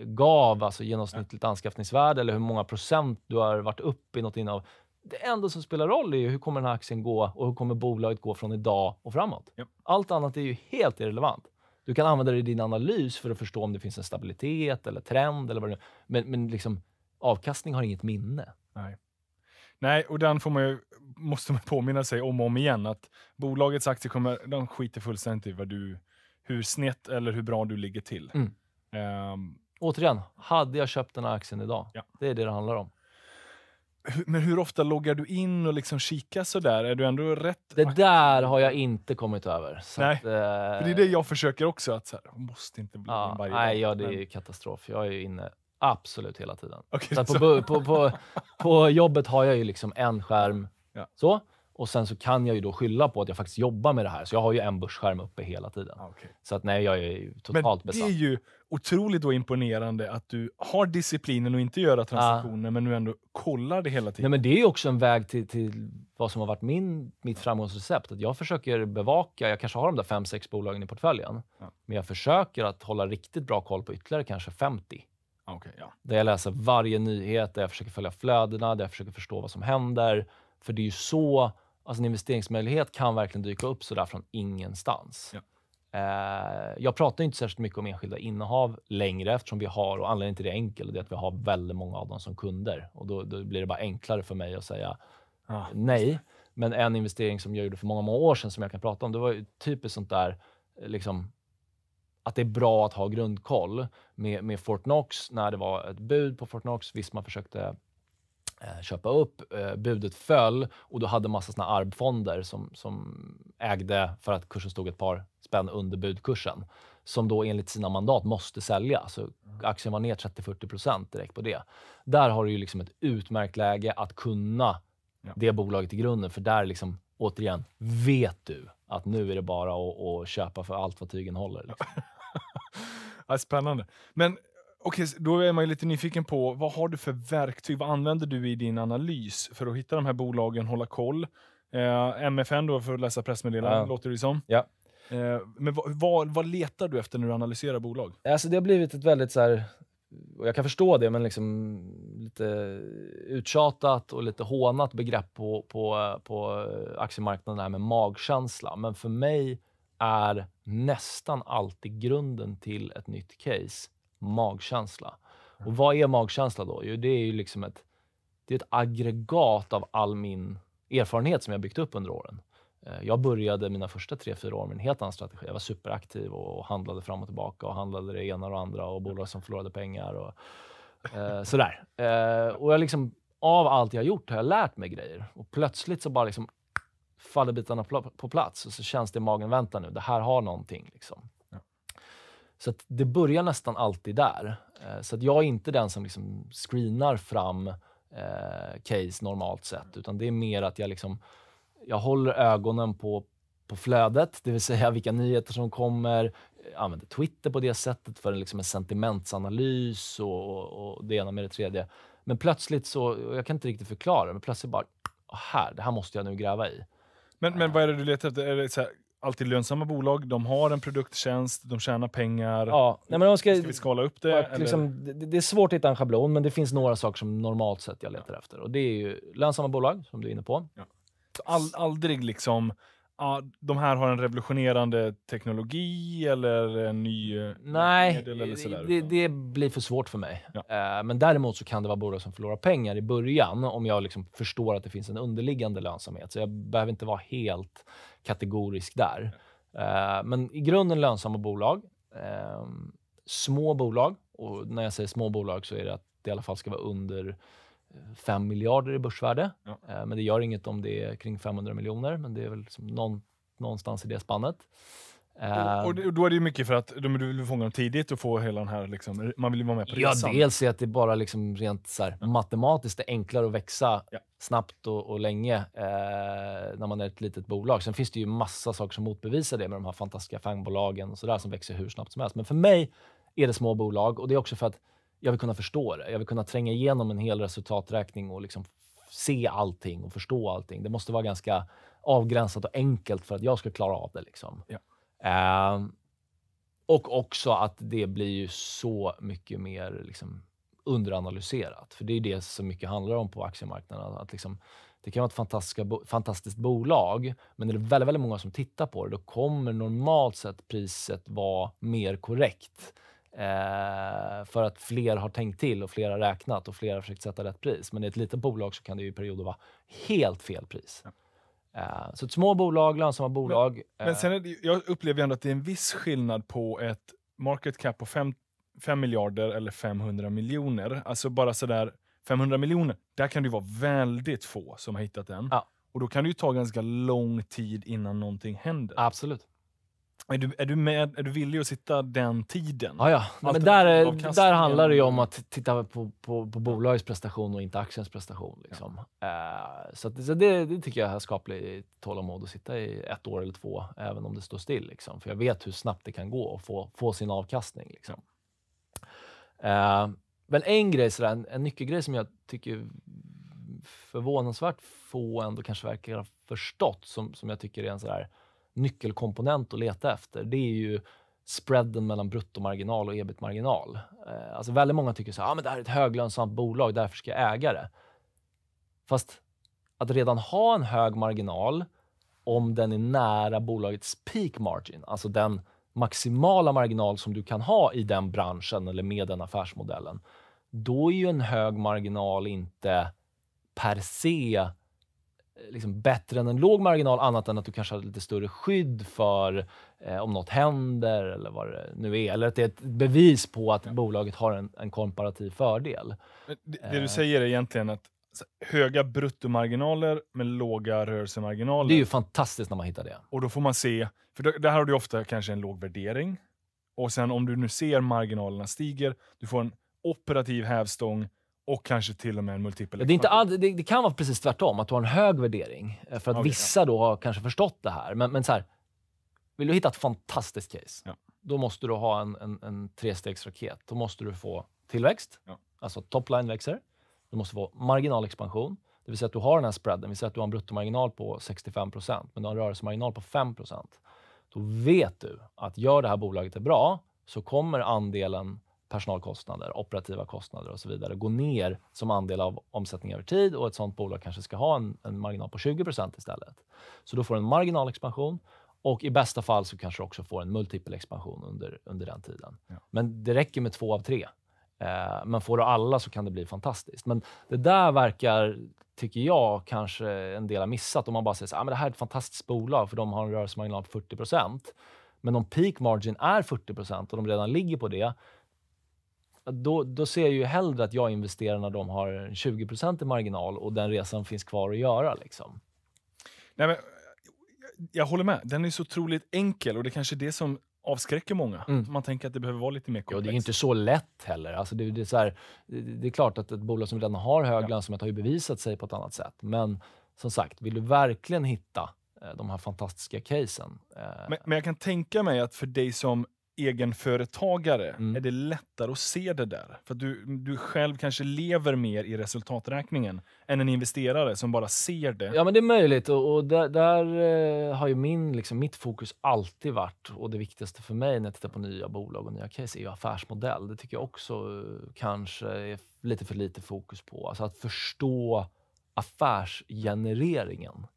gav, alltså genomsnittligt anskaffningsvärde eller hur många procent du har varit upp i något innehav. Det enda som spelar roll är ju hur kommer den här aktien gå och hur kommer bolaget gå från idag och framåt. Ja. Allt annat är ju helt irrelevant. Du kan använda det i din analys för att förstå om det finns en stabilitet eller trend eller vad det nu Men, men liksom, avkastning har inget minne. Nej. Nej, och den får man ju, måste man påminna sig om och om igen att bolagets aktier kommer, de skiter fullständigt i vad du, hur snett eller hur bra du ligger till. Mm. Um, Återigen, hade jag köpt den här aktien idag? Ja. Det är det det handlar om. Men hur ofta loggar du in och liksom kikar sådär? Är du ändå rätt? Det där har jag inte kommit över. nej, att, eh... det är det jag försöker också. Att så här, måste inte bli ja, varje nej, dag. Ja, det är ju katastrof. Jag är ju inne absolut hela tiden. Okay, så, så. På, på, på, på, jobbet har jag ju liksom en skärm. Ja. Så. Och sen så kan jag ju då skylla på att jag faktiskt jobbar med det här, så jag har ju en börsskärm uppe hela tiden. Ah, okay. Så att nej, jag är totalt men besatt. Det är ju otroligt då imponerande att du har disciplinen att inte göra transaktioner, ah. men nu ändå kollar det hela tiden. Nej, men det är också en väg till, till vad som har varit min, mitt framgångsrecept. Att jag försöker bevaka, jag kanske har de där fem, sex bolagen i portföljen, ah. men jag försöker att hålla riktigt bra koll på ytterligare kanske 50. Ah, okay, ja. Där jag läser varje nyhet, där jag försöker följa flödena, där jag försöker förstå vad som händer. För det är ju så Alltså en investeringsmöjlighet kan verkligen dyka upp sådär från ingenstans. Ja. Eh, jag pratar inte särskilt mycket om enskilda innehav längre eftersom vi har, och anledningen till det är enkel, det är att vi har väldigt många av dem som kunder. Och då, då blir det bara enklare för mig att säga ah. nej. Men en investering som jag gjorde för många, många år sedan som jag kan prata om, det var ju typiskt sånt där eh, liksom, att det är bra att ha grundkoll med, med Fortnox när det var ett bud på Fortnox. Visst, man försökte Eh, köpa upp. Eh, budet föll och då hade massa såna arvfonder som, som ägde för att kursen stod ett par spänn under budkursen som då enligt sina mandat måste sälja. Så alltså, mm. aktien var ner 30-40 procent direkt på det. Där har du ju liksom ett utmärkt läge att kunna ja. det bolaget i grunden, för där liksom återigen vet du att nu är det bara att, att köpa för allt vad tygen håller. Liksom. [laughs] ja, spännande. Men Okej, då är man lite nyfiken på vad har du för verktyg? Vad använder du i din analys för att hitta de här bolagen, hålla koll? Eh, MFN då, för att läsa pressmeddelanden, ja. låter det som. Ja. Eh, men vad, vad, letar du efter när du analyserar bolag? Alltså det har blivit ett väldigt så här, och jag kan förstå det, men liksom lite uttjatat och lite hånat begrepp på, på, på aktiemarknaden, det här med magkänsla. Men för mig är nästan alltid grunden till ett nytt case magkänsla. Och mm. vad är magkänsla då? Jo, det är ju liksom ett, det är ett aggregat av all min erfarenhet som jag byggt upp under åren. Eh, jag började mina första tre, fyra år med en helt annan strategi. Jag var superaktiv och handlade fram och tillbaka och handlade det ena och det andra och bolag som förlorade pengar och eh, sådär. Eh, och jag liksom, av allt jag gjort har jag lärt mig grejer och plötsligt så bara liksom faller bitarna på plats och så känns det i magen, vänta nu, det här har någonting. Liksom. Så det börjar nästan alltid där. Eh, så att jag är inte den som liksom screenar fram eh, case normalt sett, utan det är mer att jag, liksom, jag håller ögonen på, på flödet, det vill säga vilka nyheter som kommer. Jag använder Twitter på det sättet för liksom en sentimentsanalys och, och, och, det ena med det tredje. Men plötsligt så, jag kan inte riktigt förklara, men plötsligt bara, här, det här måste jag nu gräva i. Men, men eh. vad är det du letar efter? Är det så här, alltid lönsamma bolag, de har en produkttjänst, de tjänar pengar. Ja, nej, men ska, ska vi skala upp det? Liksom, det, det? är svårt att hitta en schablon, men det finns några saker som normalt sett jag letar ja. efter. Och Det är ju lönsamma bolag, som du är inne på. Ja. All, aldrig liksom ja, de här har en revolutionerande teknologi eller en ny eh, Nej, eller det, det, blir för svårt för mig. Ja. Eh, men däremot så kan det vara bolag som förlorar pengar i början om jag liksom förstår att det finns en underliggande lönsamhet. Så jag behöver inte vara helt kategorisk där. Ja. Eh, men i grunden lönsamma bolag. Små bolag. Och när jag säger små bolag så är det att det i alla fall ska vara under 5 miljarder i börsvärde. Ja. Eh, men det gör inget om det är kring 500 miljoner, men det är väl liksom någon, någonstans i det spannet. Och, och, eh, då är det ju mycket för att de vill fånga dem tidigt och få hela den här, liksom, man vill ju vara med på resan. Ja, dels är att det bara liksom rent så här, ja. matematiskt är enklare att växa ja. snabbt och, och länge eh, när man är ett litet bolag. Sen finns det ju massa saker som motbevisar det med de här fantastiska fangbolagen och sådär som växer hur snabbt som helst. Men för mig är det små bolag och det är också för att jag vill kunna förstå det. Jag vill kunna tränga igenom en hel resultaträkning och liksom se allting och förstå allting. Det måste vara ganska avgränsat och enkelt för att jag ska klara av det. Liksom. Ja. Uh, och också att det blir ju så mycket mer liksom, underanalyserat. För det är det som mycket handlar om på aktiemarknaden. Att liksom, det kan vara ett fantastiska, fantastiskt bolag, men det är väldigt, väldigt många som tittar på det. Då kommer normalt sett priset vara mer korrekt Eh, för att fler har tänkt till och fler har räknat och fler har försökt sätta rätt pris. Men i ett litet bolag så kan det ju i perioder vara helt fel pris. Ja. Eh, så små bolag, lönsamma bolag. Men, eh, men det, jag upplever ändå att det är en viss skillnad på ett market cap på 5, miljarder eller 500 miljoner. Alltså bara sådär 500 miljoner, där kan det vara väldigt få som har hittat den. Ja. Och då kan det ju ta ganska lång tid innan någonting händer. Absolut. Är du, är, du med, är du villig att sitta den tiden? Ja, ja. Men där, där handlar det ju om att titta på, på, på bolagets prestation och inte aktiens prestation. Liksom. Ja. Uh, så, att, så det, det, tycker jag är skapligt tålamod att sitta i ett år eller två, även om det står still. Liksom. För jag vet hur snabbt det kan gå att få, få sin avkastning. Liksom. Uh, men en grej, sådär, en, en nyckelgrej som jag tycker förvånansvärt få ändå kanske verkar ha förstått, som, som jag tycker är en sådär nyckelkomponent att leta efter, det är ju spreaden mellan bruttomarginal och ebitmarginal. Eh, alltså väldigt många tycker så här, ah, men det här är ett höglönsamt bolag, därför ska jag äga det. Fast att redan ha en hög marginal, om den är nära bolagets peak margin, alltså den maximala marginal som du kan ha i den branschen eller med den affärsmodellen, då är ju en hög marginal inte per se Eh, liksom bättre än en låg marginal, annat än att du kanske har lite större skydd för eh, om något händer eller vad det nu är. Eller att det är ett bevis på att ja. bolaget har en, en komparativ fördel. Det, det, du eh. säger är egentligen att höga bruttomarginaler med låga rörelsemarginaler. Det är ju fantastiskt när man hittar det. Och då får man se, för där har du ofta kanske en låg värdering. Och sen om du nu ser marginalerna stiger, du får en operativ hävstång och kanske till och med en multipel det, det, det, kan vara precis tvärtom, att du har en hög värdering. Eh, för att okay, vissa då har kanske förstått det här. Men, men så här, vill du hitta ett fantastiskt case, ja. då måste du ha en, en, en trestegsraket. Då måste du få tillväxt, ja. alltså topline växer. Du måste få marginalexpansion, det vill säga att du har den här spreaden. Vi säger att du har en bruttomarginal på 65 procent, men du har en rörelsemarginal på 5 procent. Då vet du att gör det här bolaget det bra, så kommer andelen personalkostnader, operativa kostnader och så vidare gå ner som andel av omsättning över tid och ett sånt bolag kanske ska ha en, en marginal på 20 istället. Så då får du en marginalexpansion och i bästa fall så kanske du också får en multipelexpansion under, under den tiden. Ja. Men det räcker med två av tre. Eh, men får du alla så kan det bli fantastiskt. Men det där verkar, tycker jag, kanske en del har missat. Om man bara säger att ah, det här är ett fantastiskt bolag för de har en rörelsemarginal på 40 men om peak margin är 40 och de redan ligger på det, då, då ser jag ju hellre att jag investerar när de har 20 i marginal och den resan finns kvar att göra. Liksom. Nej, men, eh, jag håller med. Den är så otroligt enkel och det är kanske är det som avskräcker många. Mm. Man tänker att det behöver vara lite mer komplext. Ja, det är inte så lätt heller. Alltså det, det, är så här, det är klart att ett bolag som redan har hög ja. lönsamhet har ju bevisat sig på ett annat sätt. Men som sagt, vill du verkligen hitta eh, de här fantastiska casen. Eh, men, men, jag kan tänka mig att för dig som egenföretagare mm. är det lättare att se det där. För du, du själv kanske lever mer i resultaträkningen än en investerare som bara ser det. Ja, men det är möjligt. Och, och där, där, eh, har ju min, liksom, mitt fokus alltid varit, och det viktigaste för mig när jag tittar på nya bolag och nya case, är ju affärsmodell. Det tycker jag också eh, kanske är lite för lite fokus på. Alltså att förstå affärsgenereringen.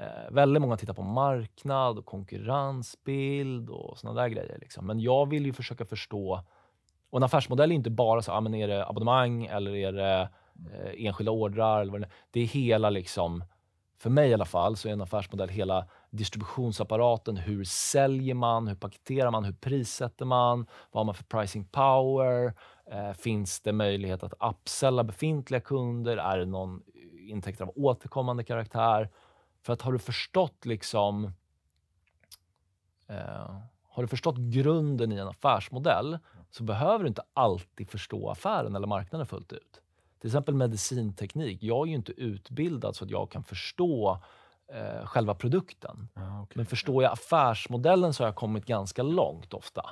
Eh, väldigt många tittar på marknad och konkurrensbild och såna där grejer. Liksom. Men jag vill ju försöka förstå... Och en affärsmodell är inte bara så, ah, men är det abonnemang eller är det eh, enskilda ordrar. Eller vad det, är. det är hela, liksom, för mig i alla fall, så är en affärsmodell hela distributionsapparaten. Hur säljer man? Hur paketerar man? Hur prissätter man? Vad har man för pricing power? Eh, finns det möjlighet att uppsälja befintliga kunder? Är det någon intäkter av återkommande karaktär? För att har du förstått liksom... Eh, har du förstått grunden i en affärsmodell så behöver du inte alltid förstå affären eller marknaden fullt ut. Till exempel medicinteknik. Jag är ju inte utbildad så att jag kan förstå eh, själva produkten. Ah, okay. Men förstår jag affärsmodellen så har jag kommit ganska långt ofta.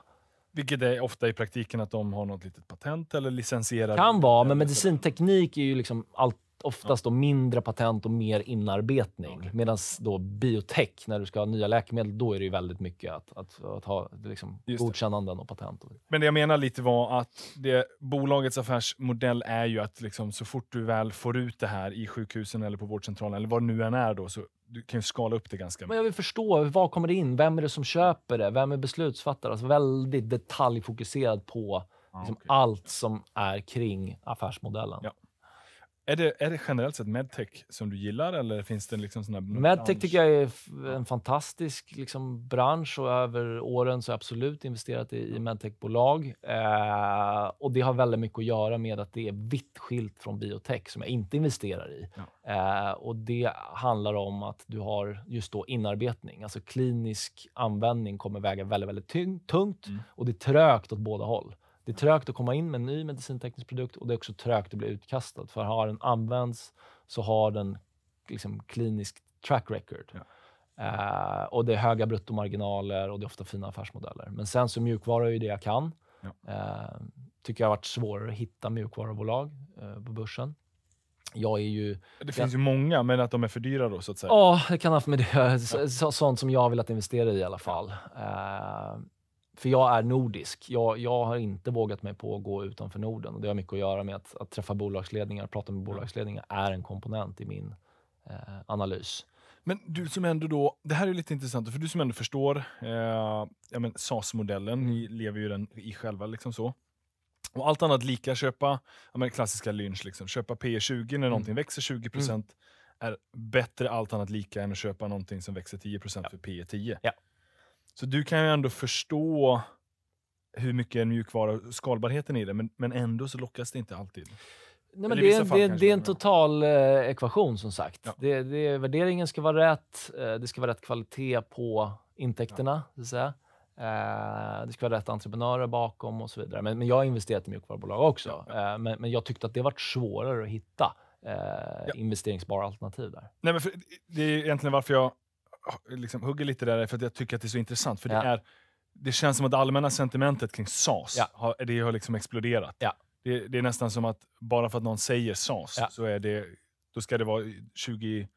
Vilket är ofta i praktiken att de har något litet patent eller licensierar... Kan vara, men medicinteknik är ju liksom allt oftast då mindre patent och mer inarbetning. Okay. Medan då biotech, när du ska ha nya läkemedel, då är det ju väldigt mycket att, att, att ha liksom, godkännanden och patent. Men det jag menar lite var att det, bolagets affärsmodell är ju att liksom, så fort du väl får ut det här i sjukhusen eller på vårdcentralen eller vad nu än är då, så du kan ju skala upp det ganska mycket. Men jag vill förstå, Var kommer det in? Vem är det som köper det? Vem är beslutsfattare? Alltså väldigt detaljfokuserad på ah, liksom, ah, okay. allt som är kring affärsmodellen. Ja. Är det, är det generellt sett medtech som du gillar? eller finns det liksom såna Medtech tycker jag är en fantastisk liksom, bransch och över åren så har jag absolut investerat i, i medtechbolag. Eh, och det har väldigt mycket att göra med att det är vitt skilt från biotech som jag inte investerar i. Ja. Eh, och Det handlar om att du har just då inarbetning. Alltså klinisk användning kommer väga väldigt, väldigt tungt mm. och det är trögt åt båda håll. Det är trögt att komma in med en ny medicinteknisk produkt och det är också trögt att bli utkastad. För har den använts så har den liksom klinisk track record. Ja. Eh, och det är höga bruttomarginaler och det är ofta fina affärsmodeller. Men sen så mjukvara är ju det jag kan. Ja. Eh, tycker jag har varit svårare att hitta mjukvarubolag eh, på börsen. Jag är ju... Det finns jag, ju många, men att de är för dyra då så att säga? Ja, det kan ha med det så, sånt som jag har velat investera i i alla fall. Eh, för jag är nordisk. Jag, jag har inte vågat mig på att gå utanför Norden och det har mycket att göra med att, att träffa bolagsledningar, prata med mm. bolagsledningar är en komponent i min eh, analys. Men du som ändå då, det här är lite intressant, för du som ändå förstår eh, ja, SAS-modellen, mm. ni lever ju den i själva liksom så. Och allt annat lika, köpa ja, men klassiska lynch, liksom, köpa P 20 e när mm. någonting växer 20 mm. är bättre allt annat lika än att köpa någonting som växer 10 ja. för P 10. E ja. Så du kan ju ändå förstå hur mycket mjukvara, och skalbarheten i det, men, men ändå så lockas det inte alltid. Nej, men det, är, det, det är en total eh, ekvation som sagt. Ja. Det, det, värderingen ska vara rätt, eh, det ska vara rätt kvalitet på intäkterna. Ja. Så att eh, det ska vara rätt entreprenörer bakom och så vidare. Men, men jag har investerat i mjukvarubolag också. Ja. Eh, men, men, jag tyckte att det var svårare att hitta eh, investeringsbara alternativ där. Nej, men för, det är egentligen varför jag liksom hugger lite där för att jag tycker att det är så intressant. För ja. det, är, det känns som att det allmänna sentimentet kring SAS ja. har, det har liksom exploderat. Ja. Det, det, är nästan som att bara för att någon säger SAS, så är det, då ska det vara 20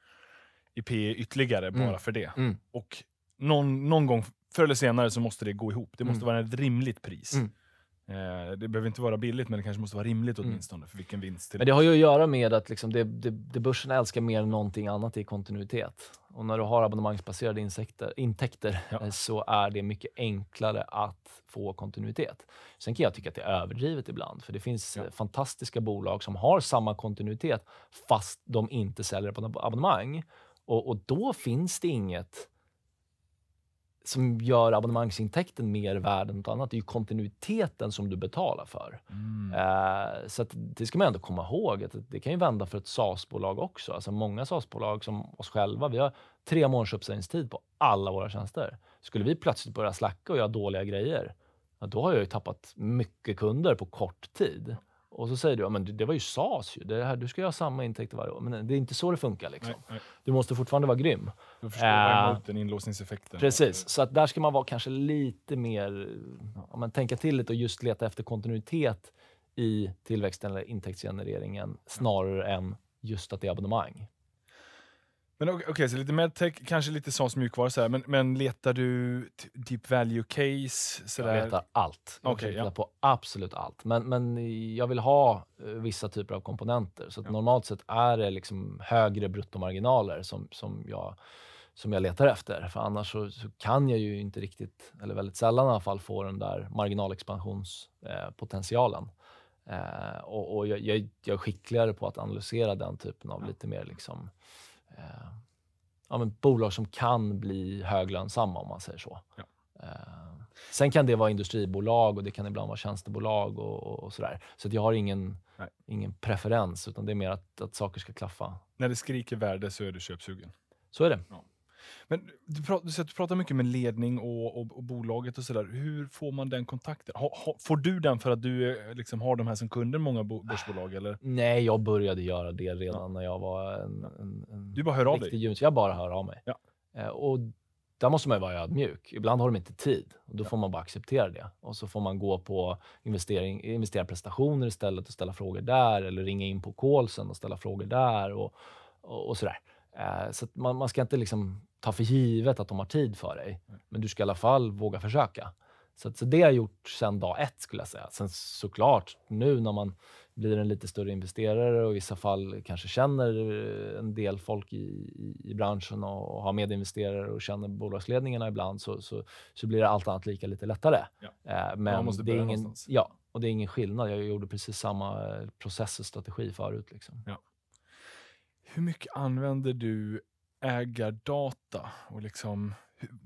i P ytterligare mm. bara för det. Mm. Och någon, någon gång, förr eller senare, så måste det gå ihop. Det måste mm. vara ett rimligt pris. Mm. Eh, det behöver inte vara billigt, men det kanske måste vara rimligt mm. åtminstone. Mm. För vilken vinst men det har ju att göra med att liksom det, det, det börsen älskar mer än någonting annat är kontinuitet. Och när du har abonnemangsbaserade insekter, intäkter ja. Eh, så är det mycket enklare att få kontinuitet. Sen kan jag tycka att det är överdrivet ibland, för det finns ja. Eh, fantastiska bolag som har samma kontinuitet fast de inte säljer på abonnemang. Och, och då finns det inget som gör abonnemangsintäkten mer värd än något annat, det är ju kontinuiteten som du betalar för. Mm. Eh, så det ska man ändå komma ihåg, att det kan ju vända för ett SaaS-bolag också. Alltså många SaaS-bolag som oss själva, vi har tre månaders uppsägningstid på alla våra tjänster. Skulle vi plötsligt börja slacka och göra dåliga grejer, då har jag ju tappat mycket kunder på kort tid. Och så säger du, ja, men det var ju SAS ju. Det här, du ska ju ha samma intäkter varje år. Men det är inte så det funkar. Liksom. Nej, nej. Du måste fortfarande vara grym. Du förstår äh, eh, emot den inlåsningseffekten. Precis, så att där ska man vara kanske lite mer... Ja, man tänka till lite och just leta efter kontinuitet i tillväxten eller intäktsgenereringen snarare ja. än just att det är abonnemang. Men okej, okay, så lite medtech, kanske lite sån mjukvara, så men, men letar du deep value case? Så jag letar allt. Jag letar ja. på absolut allt. Men, men jag vill ha eh, vissa typer av komponenter. Så ja. normalt sett är det liksom högre bruttomarginaler som, som, jag, som jag letar efter. För annars så, så kan jag ju inte riktigt, eller väldigt sällan i alla fall, få den där marginalexpansionspotentialen. Eh, och, och jag, jag, jag är skickligare på att analysera den typen av ja. lite mer liksom Eh, ja, men bolag som kan bli höglönsamma om man säger så. Ja. Eh, sen kan det vara industribolag och det kan ibland vara tjänstebolag och, och, och sådär. Så jag har ingen, ingen preferens, utan det är mer att, att saker ska klaffa. När det skriker värde så är du köpsugen. Så är det. Ja. Men du, pratar, du pratar mycket med ledning och, och, och bolaget och sådär. Hur får man den kontakten? Ha, ha, får du den för att du eh, liksom har de här som kunder, många börsbolag? Eller? Nej, jag började göra det redan ja. när jag var en, en, en Du bara hör av dig? Ljus. Jag bara hör av mig. Ja. Eh, och där måste man vara ödmjuk. Ibland har de inte tid. Och då ja. får man bara acceptera det. Och så får man gå på investering, investera prestationer istället och ställa frågor där. Eller ringa in på callsen och ställa frågor där. Och, och, och sådär. Eh, så man, man, ska inte liksom ta för givet att de har tid för dig, mm. men du ska i alla fall våga försöka. Så, så det har jag gjort sedan dag ett, skulle jag säga. Sen såklart, nu när man blir en lite större investerare och i vissa fall kanske känner eh, en del folk i, i, branschen och, och har medinvesterare och känner bolagsledningarna ibland, så, så, så blir det allt annat lika lite lättare. Ja. Eh, men man måste det är ingen, någonstans. Ja, och det är ingen skillnad. Jag gjorde precis samma eh, process och strategi förut. Liksom. Ja. Hur mycket använder du ägardata och liksom...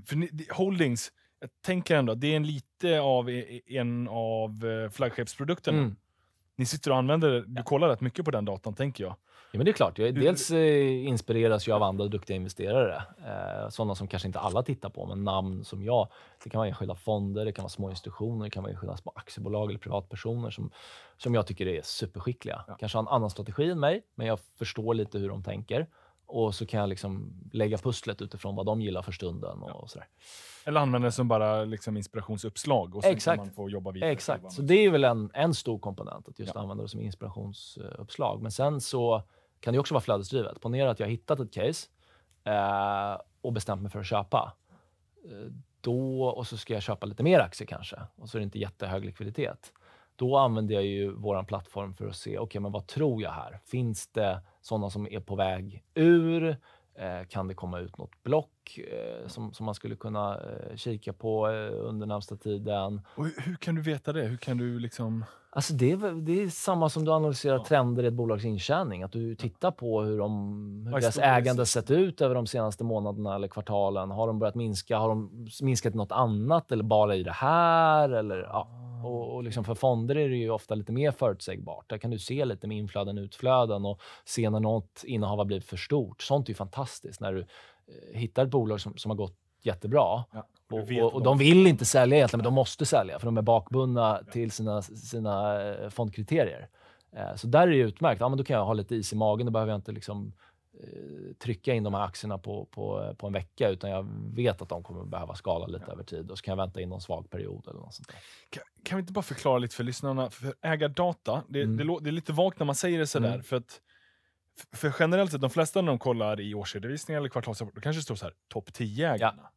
För holdings, jag tänker ändå, att det är en lite av e, e, en av eh, flaggskeppsprodukterna. Mm. Ni sitter och använder, du kollar rätt mycket på den datan tänker jag. Ja, men det är klart. Jag, dels eh, inspireras jag av andra duktiga investerare. Eh, sådana som kanske inte alla tittar på, men namn som jag. Det kan vara enskilda fonder, det kan vara små institutioner, det kan vara enskilda små aktiebolag eller privatpersoner som, som jag tycker är superskickliga. Ja. Kanske har en annan strategi än mig, men jag förstår lite hur de tänker. Och så kan jag liksom lägga pusslet utifrån vad de gillar för stunden. Och ja. sådär. Eller använda det som bara liksom inspirationsuppslag och så Exakt. kan man få jobba vidare. Exakt, så det är väl en, en stor komponent att just ja. använda det som inspirationsuppslag. Men sen så kan det också vara flödesdrivet. Ponera att jag har hittat ett case eh, och bestämt mig för att köpa. Eh, då, och så ska jag köpa lite mer aktier kanske och så är det inte jättehög likviditet då använder jag ju vår plattform för att se, okej, okay, men vad tror jag här? Finns det sådana som är på väg ur? Eh, kan det komma ut något block? Eh, som, som man skulle kunna eh, kika på eh, under närmsta tiden. Och hur, kan du veta det? Hur kan du liksom... Alltså det, är, det är samma som du analyserar Ja. trender i ett bolags intjäning. Att du tittar på hur, de, hur deras ägande sett ut över de senaste månaderna eller kvartalen. Har de börjat minska? Har de minskat i något annat eller bara i det här? Eller, ja. Ah. och, och liksom för fonder är det ju ofta lite mer förutsägbart. Där kan du se lite med inflöden och utflöden och se när något innehav har blivit för stort. Sånt är ju fantastiskt när du Eh, hittar ett bolag som, som har gått jättebra. Ja, och, och, och de vill inte sälja egentligen, men de måste sälja för de är bakbundna ja. till sina, sina eh, fondkriterier. Eh, så där är det utmärkt. Ja, men då kan jag ha lite is i magen. Då behöver jag inte liksom, eh, trycka in de här aktierna på, på, på en vecka, utan jag vet att de kommer behöva skala lite ja. över tid och så kan jag vänta in någon svag period eller något sånt där. Kan, kan vi inte bara förklara lite för lyssnarna? För ägardata, det, mm. det, det, är lite vagt när man säger det sådär, mm. för att för generellt sett, de flesta när de kollar i årsredovisningar eller kvartalsrapport, då kanske det står så här, topp 10 ägarna. Ja.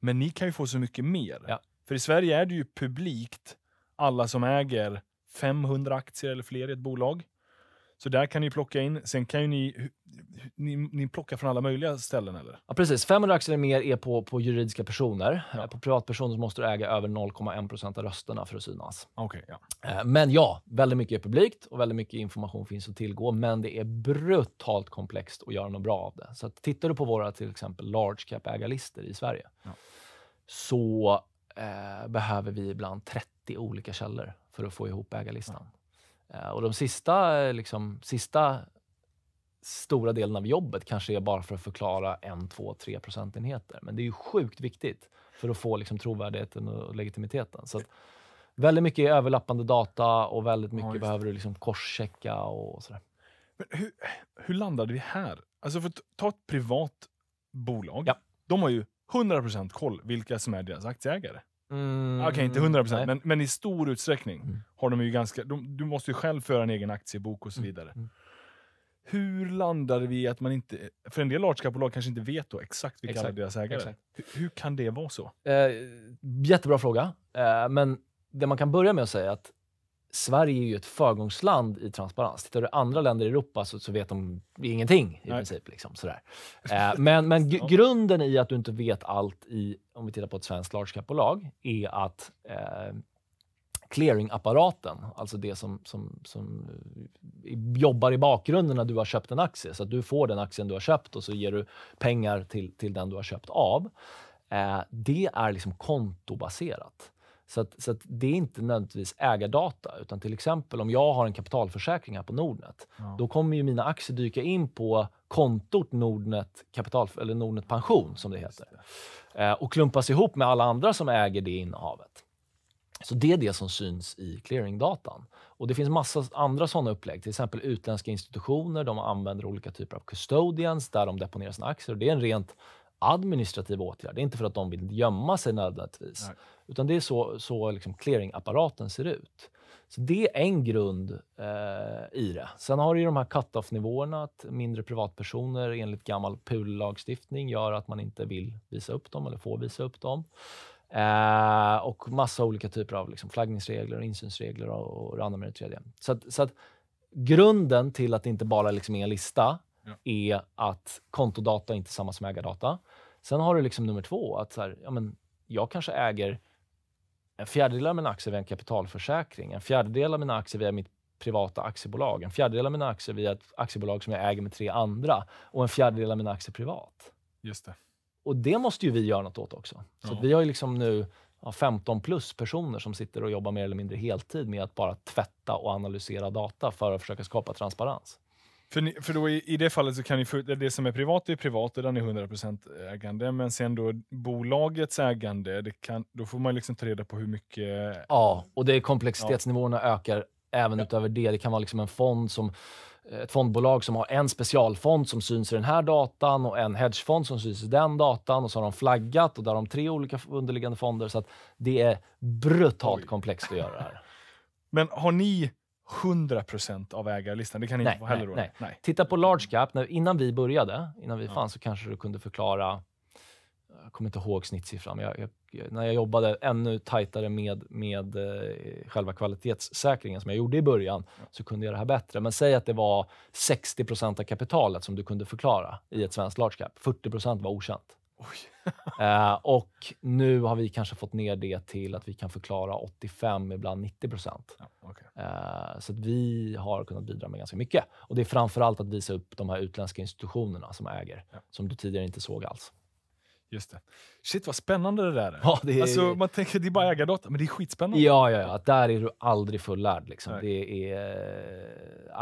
Men ni kan ju få så mycket mer. Ja. För i Sverige är det ju publikt alla som äger 500 aktier eller fler i ett bolag. Så där kan ni plocka in. Sen kan ju ni, ni, ni plocka från alla möjliga ställen. eller? Ja, precis. 500 aktier mer är på, på juridiska personer. Ja. Eh, på privatpersoner måste du äga över 0,1 av rösterna för att synas. Okay, ja. Eh, men ja, väldigt mycket är publikt och väldigt mycket information finns att tillgå. Men det är brutalt komplext att göra något bra av det. Så tittar du på våra till exempel large cap-ägarlistor i Sverige ja. så eh, behöver vi ibland 30 olika källor för att få ihop ägarlistan. Ja. Eh, och de sista, eh, liksom, sista stora delen av jobbet kanske är bara för att förklara en, två, tre procentenheter. Men det är ju sjukt viktigt för att få liksom, trovärdigheten och legitimiteten. Så att, väldigt mycket överlappande data och väldigt mycket ja, behöver du liksom korschecka och sådär. Men hur, hur, landade vi här? Alltså för att ta ett privat bolag. Ja. De har ju 100% koll vilka som är deras aktieägare. Mm. Okej, okay, inte 100 procent, men, men, i stor utsträckning mm. har de ju ganska... De, du måste ju själv föra en egen aktiebok och så mm, vidare. Mm. Hur landade vi i att man inte... För en del large kanske inte vet då exakt vilka exakt. alla deras ägare är. Hur, hur, kan det vara så? Eh, jättebra fråga, eh, men det man kan börja med att säga är att Sverige är ju ett föregångsland i transparens. Tittar du andra länder i Europa så, så vet de ingenting i Nej. princip. Liksom, sådär. Eh, men men [laughs] grunden i att du inte vet allt i, om vi tittar på ett svenskt large cap-bolag, är att eh, clearingapparaten, alltså det som, som, som eh, jobbar i bakgrunden när du har köpt en aktie. Så att du får den aktien du har köpt och så ger du pengar till, till den du har köpt av. Eh, det är liksom kontobaserat. Så, att, så att det är inte nödvändigtvis ägardata, utan till exempel om jag har en kapitalförsäkring här på Nordnet, ja. då kommer ju mina aktier dyka in på kontot Nordnet, kapital, eller Nordnet Pension, som det heter, det. Eh, och klumpas ihop med alla andra som äger det innehavet. Så det är det som syns i clearingdatan. Och det finns massa andra sådana upplägg, till exempel utländska institutioner, de använder olika typer av custodians där de deponerar sina aktier. Och det är en rent administrativ åtgärd. Det är inte för att de vill gömma sig nödvändigtvis, Nej. Utan det är så, så liksom clearingapparaten ser ut. Så det är en grund eh, i det. Sen har du de här cut-off-nivåerna, att mindre privatpersoner enligt gammal PUL-lagstiftning gör att man inte vill visa upp dem eller får visa upp dem. Eh, och massa olika typer av liksom, flaggningsregler, insynsregler och, och det andra med det tredje. Så, att, så att grunden till att det inte bara liksom är en lista ja. är att kontodata är inte är samma som ägardata. Sen har du liksom nummer två, att så här, ja, men jag kanske äger en fjärdedel av mina aktier via en kapitalförsäkring, en fjärdedel av mina aktier via mitt privata aktiebolag, en fjärdedel av mina aktier via ett aktiebolag som jag äger med tre andra och en fjärdedel av mina aktier privat. Just det. Och det måste ju vi göra något åt också. Så ja. vi har ju liksom nu 15 plus personer som sitter och jobbar mer eller mindre heltid med att bara tvätta och analysera data för att försöka skapa transparens. För, ni, för då i, i, det fallet så kan ni få, det som är privat är privat och den är 100% ägande. Men sen då bolagets ägande, det kan, då får man liksom ta reda på hur mycket... Ja, och det är komplexitetsnivåerna ja. ökar även ja. utöver det. Det kan vara liksom en fond som ett fondbolag som har en specialfond som syns i den här datan och en hedgefond som syns i den datan och så har de flaggat och där har de tre olika underliggande fonder. Så att det är brutalt Oj. komplext att göra det här. [laughs] Men har ni 100% av ägarlistan. Det kan nej, inte vara heller. Nej, nej. nej, Titta på large cap. När, innan vi började, innan vi ja. fanns, så kanske du kunde förklara... Jag kommer inte ihåg snittsiffran, men jag, jag, när jag jobbade ännu tajtare med, med eh, själva kvalitetssäkringen som jag gjorde i början, så kunde jag det här bättre. Men säg att det var 60 av kapitalet som du kunde förklara i ett svenskt large cap. 40 var okänt. [laughs] Eh, och nu har vi kanske fått ner det till att vi kan förklara 85, ibland 90 procent. Ja, okay. eh, så att vi har kunnat bidra med ganska mycket. Och det är framför allt att visa upp de här utländska institutionerna som äger, ja. som du tidigare inte såg alls. Just det. Shit vad spännande det där är. Ja, det är... Alltså, man tänker det är bara ägardata, men det är skitspännande. Ja, ja, ja. Där är du aldrig fullärd. Liksom. Det är,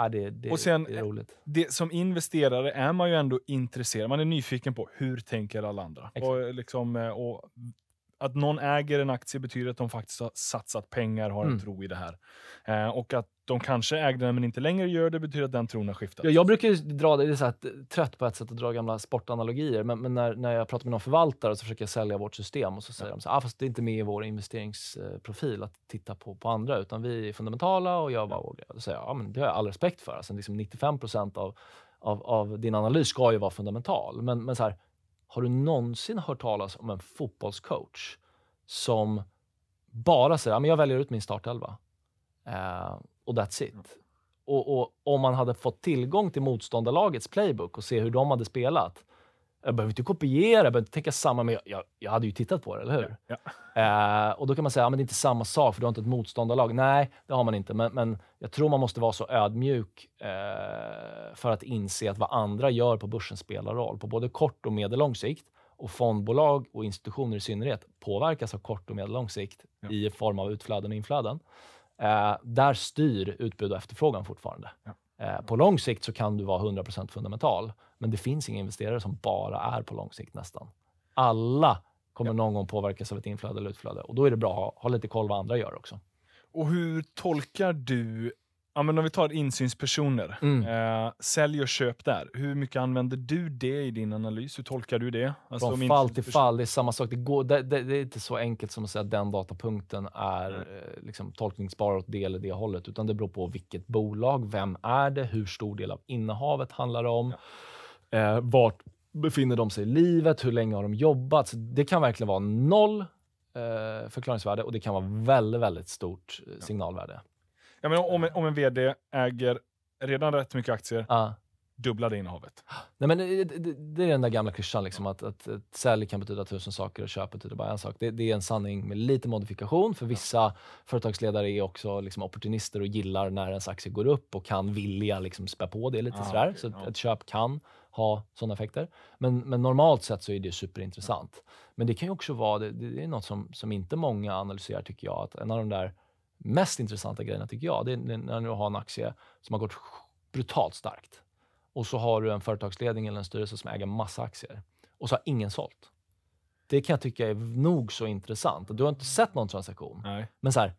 äh, det, det, och sen, det är roligt. Det, som investerare är man ju ändå intresserad. Man är nyfiken på hur tänker alla andra. Exakt. Liksom, eh, och, liksom, och att någon äger en aktie betyder att de faktiskt har satsat pengar, har en mm. tro i det här. Eh, och att de kanske ägde den men inte längre gör det betyder att den tron har skiftat. Ja, jag brukar dra det, det är så här, eh, trött på ett sätt att dra gamla sportanalogier, men, men, när, när jag pratar med någon förvaltare så försöker jag sälja vårt system och så säger ja. de så här, ah, fast det är inte med i vår investeringsprofil att titta på, på andra, utan vi är fundamentala och gör bara vår grej. Då säger jag, ja, men det har jag all respekt för. Alltså, liksom 95 procent av, av, av din analys ska ju vara fundamental, men, men så här, har du någonsin hört talas om en fotbollscoach som bara säger att jag väljer ut min startelva uh, och that's it? Mm. Och, och, om man hade fått tillgång till motståndarlagets playbook och se hur de hade spelat, jag behöver inte kopiera, jag behöver inte tänka samma, men jag, jag, jag hade ju tittat på det, eller hur? Ja. Ja. Eh, och då kan man säga, att men det är inte samma sak, för du har inte ett motståndarlag. Nej, det har man inte, men, men jag tror man måste vara så ödmjuk eh, för att inse att vad andra gör på börsen spelar roll, på både kort och medellång sikt. Och fondbolag och institutioner i synnerhet påverkas av kort och medellång sikt ja. i form av utflöden och inflöden. Eh, där styr utbud och efterfrågan fortfarande. Eh, på lång sikt så kan du vara 100 fundamental men det finns inga investerare som bara är på lång sikt nästan. Alla kommer ja. någon gång påverkas av ett inflöde eller utflöde och då är det bra att ha, ha lite koll vad andra gör också. Och hur tolkar du Ja, men om vi tar insynspersoner, mm. eh, sälj och köp där. Hur mycket använder du det i din analys? Hur tolkar du det? Alltså Från fall till fall, det är samma sak. Det, går, det, det, det, är inte så enkelt som att säga att den datapunkten är eh, liksom, tolkningsbar åt det eller det hållet, utan det beror på vilket bolag, vem är det, hur stor del av innehavet handlar det om. Ja. Eh, vart befinner de sig i livet? Hur länge har de jobbat? Så det kan verkligen vara noll eh, förklaringsvärde och det kan vara väldigt, väldigt stort eh, signalvärde. Ja, men om, om en vd äger redan rätt mycket aktier, ah. dubbla det innehavet. Nej, men det, det, det, är den där gamla klyschan, liksom, att, att, att sälj kan betyda tusen saker och köp betyder bara en sak. Det, det är en sanning med lite modifikation, för vissa ja. företagsledare är också liksom, opportunister och gillar när ens aktie går upp och kan vilja liksom, spä på det lite. Ah, sådär. Okay, så ja. ett köp kan ha sådana effekter. Men, men normalt sett så är det superintressant. Men det kan ju också vara, det, det är något som, som inte många analyserar tycker jag, att en av de där mest intressanta grejerna tycker jag, det är när du har en aktie som har gått brutalt starkt och så har du en företagsledning eller en styrelse som äger massa aktier och så har ingen sålt. Det kan jag tycka är nog så intressant. Du har inte mm. sett någon transaktion, Nej. men så här,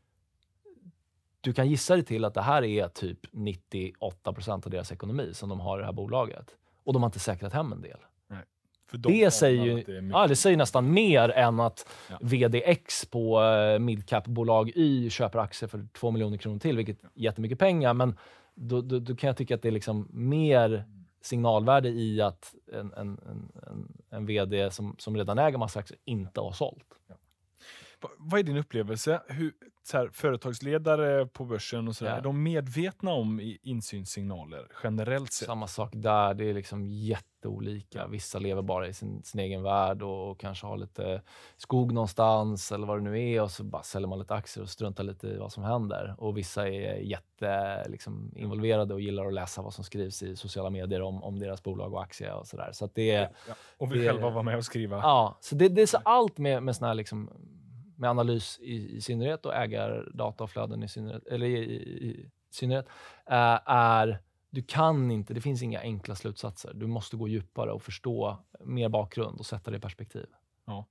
du kan gissa dig till att det här är typ 98 procent av deras ekonomi som de har i det här bolaget och de har inte säkrat hem en del. Nej, det, säger ju, det, ja, det säger nästan mer än att ja. VDX på eh, midcap-bolag Y köper aktier för 2 miljoner kronor till, vilket är jättemycket pengar. Men då, då, då kan jag tycka att det är liksom mer signalvärde i att en, en, en, en vd som, som redan äger massa aktier inte har sålt. Ja. Vad är din upplevelse? Hur här, företagsledare på börsen och sådär, ja. är de medvetna om insynssignaler generellt sett? Samma sak där. Det är liksom jätteolika. Vissa lever bara i sin, sin egen värld och, och, kanske har lite skog någonstans eller vad det nu är och så bara säljer man lite aktier och struntar lite i vad som händer. Och vissa är jätteinvolverade liksom, mm. och gillar att läsa vad som skrivs i sociala medier om, om deras bolag och aktier och Så, där. så det, ja. Och vill det, själva vara med och skriva. Ja, så det, det är så allt med, med såna här liksom, med analys i, i synnerhet och ägardata och flöden i synnerhet, eller i, i, i synnerhet eh, är du kan inte, det finns inga enkla slutsatser. Du måste gå djupare och förstå mer bakgrund och sätta det i perspektiv. Ja.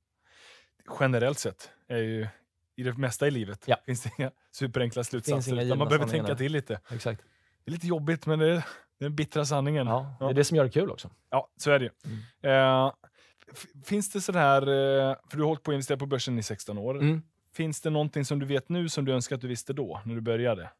Generellt sett är ju i det mesta i livet ja. finns det inga superenkla slutsatser. Inga man behöver tänka till lite. Exakt. Det är lite jobbigt, men det är den bittra sanningen. Ja, Det är det som gör det kul också. Ja, så är det ju. Mm. Eh, finns det sådär, eh, för du har hållit på att investera på börsen i 16 år. Mm. Finns det någonting som du vet nu som du önskar att du visste då, när du började?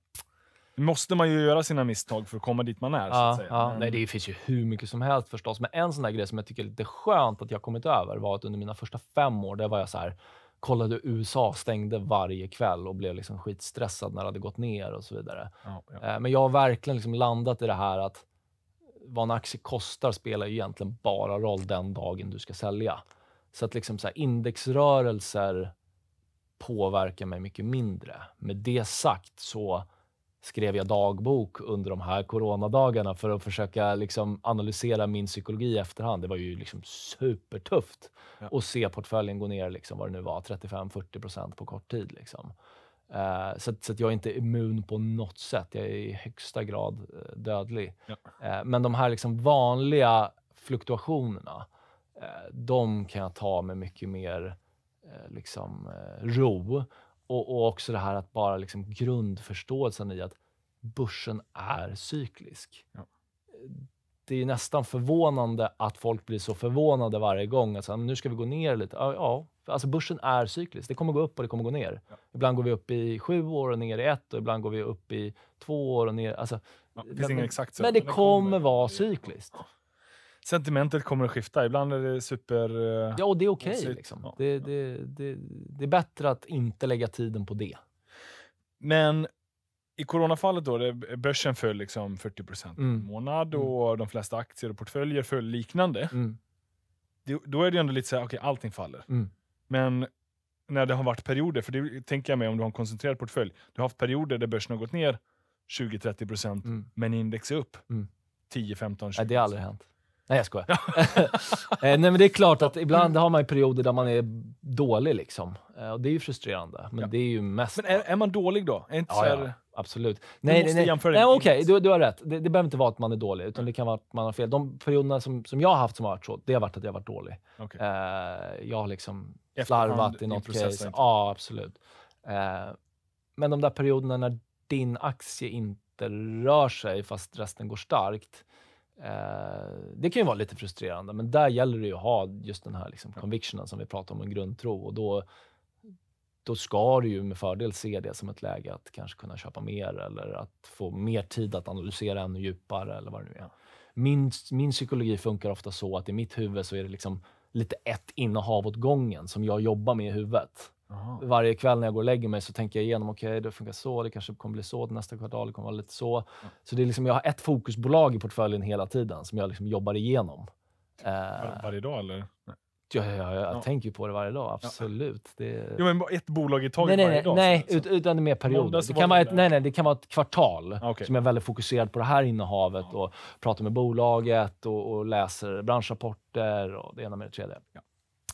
måste man ju göra sina misstag för att komma dit man är. Ja, så att säga. Ja. Mm. Nej, det finns ju hur mycket som helst förstås, men en sån där grej som jag tycker är lite skönt att jag kommit över var att under mina första fem år, där var jag så här, kollade USA, stängde varje kväll och blev liksom skitstressad när det hade gått ner och så vidare. Ja, eh, men jag har verkligen liksom landat i det här att vad en aktie kostar spelar ju egentligen bara roll den dagen du ska sälja. Så att liksom så indexrörelser påverkar mig mycket mindre. Med det sagt så skrev jag dagbok under de här coronadagarna för att försöka liksom analysera min psykologi i efterhand. Det var ju liksom supertufft ja. att se portföljen gå ner, liksom, vad det nu var, 35-40 procent på kort tid. Liksom. Eh, så, att, så att jag är inte immun på något sätt. Jag är i högsta grad eh, dödlig. Ja. Eh, men de här liksom vanliga fluktuationerna, de kan jag ta med mycket mer liksom, ro. Och, och, också det här att bara liksom grundförståelsen i att börsen är cyklisk. Ja. Det är nästan förvånande att folk blir så förvånade varje gång. Att nu ska vi gå ner lite. ja Alltså börsen är cyklisk. Det kommer gå upp och det kommer gå ner. Ja. Ibland går vi upp i sju år och ner i ett och ibland går vi upp i två år och ner... Alltså, ja, det finns ingen exakt men det kommer, kommer vara cykliskt. Sentimentet kommer att skifta. Ibland är det super... Eh, ja, och det är okej. Okay, liksom. ja, det, det, det, det är bättre att inte lägga tiden på det. Men i coronafallet då, börsen föll liksom 40 procent mm. per månad och mm. de flesta aktier och portföljer föll liknande. Mm. Det, då är det ändå lite så här, okej, okay, allting faller. Mm. Men när det har varit perioder, för det tänker jag mig om du har en koncentrerad portfölj. Du har haft perioder där börsen har gått ner 20-30 procent, mm. men index är upp mm. 10, 15, 20. Nej, det har aldrig hänt. Nej, jag skojar. [laughs] Eh, nej, men det är klart att ibland har man perioder där man är dålig liksom. Eh, och det är ju frustrerande, men ja. det är ju mest... Men är, är man dålig då? Är inte ja, så här... ja, absolut. Nej, nej, nej. nej okay, du, du har rätt. Det, det behöver inte vara att man är dålig, utan det kan vara att man har fel. De perioderna som, som jag har haft som har varit så, det har varit att jag har varit dålig. Okay. Uh, eh, jag har liksom slarvat i något i case. Liksom. Ja, absolut. Uh, men de där perioderna när din aktie inte rör sig, fast resten går starkt, Eh, det kan ju vara lite frustrerande, men där gäller det ju att ha just den här liksom, convictionen som vi pratar om, en grundtro. Och då, då ska du ju med fördel se det som ett läge att kanske kunna köpa mer eller att få mer tid att analysera ännu djupare eller vad det nu är. Min, min psykologi funkar ofta så att i mitt huvud så är det liksom lite ett innehav åt gången som jag jobbar med i huvudet. Aha. Varje kväll när jag går och lägger mig så tänker jag igenom, okej, okay, det funkar så, det kanske kommer bli så, nästa kvartal det kommer vara lite så. Ja. Så det är liksom, jag har ett fokusbolag i portföljen hela tiden som jag liksom jobbar igenom. Var, eh, varje dag eller? Nej. Ja, ja, jag ja. tänker på det varje dag. Absolut. Ja. Det... Jo, men ett bolag i taget nej, varje dag? Nej, ut, utan det är mer perioder. Det kan, vara ett, nej, nej, det kan vara ett kvartal okay. som jag är väldigt fokuserad på det här innehavet och pratar med bolaget och, och läser branschrapporter och det ena med det tredje.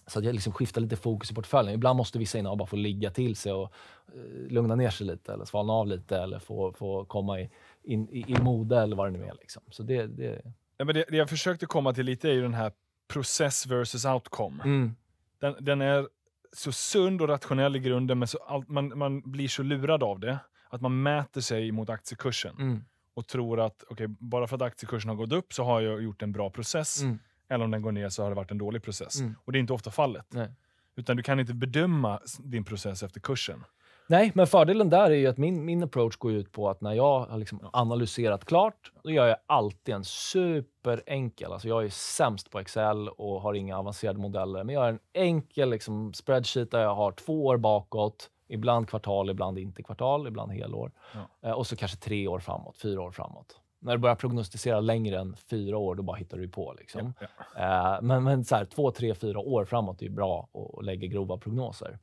Så att jag liksom skiftar lite fokus i portföljen. Ibland måste vissa innehav bara få ligga till sig och eh, lugna ner sig lite eller svalna av lite eller få, få komma i, in, i, i mode eller vad det nu är. Liksom. Så det, det... Ja, men det, det, jag försökte komma till lite är ju den här process versus outcome. Mm. Den, den, är så sund och rationell i grunden, men så allt, man, man blir så lurad av det att man mäter sig mot aktiekursen mm. och tror att okay, bara för att aktiekursen har gått upp så har jag gjort en bra process. Mm eller om den går ner så har det varit en dålig process. Mm. Och det är inte ofta fallet. Nej. Utan du kan inte bedöma din process efter kursen. Nej, men fördelen där är ju att min, min approach går ut på att när jag har liksom analyserat klart, då gör jag alltid en superenkel, alltså jag är sämst på Excel och har inga avancerade modeller, men jag har en enkel liksom, spreadsheet där jag har två år bakåt, ibland kvartal, ibland inte kvartal, ibland helår. Ja. Eh, och så kanske tre år framåt, fyra år framåt. När du börjar prognostisera längre än fyra år, då bara hittar du på. Liksom. Ja, ja. Eh, men, men så här, två, tre, fyra år framåt är bra att lägga grova prognoser.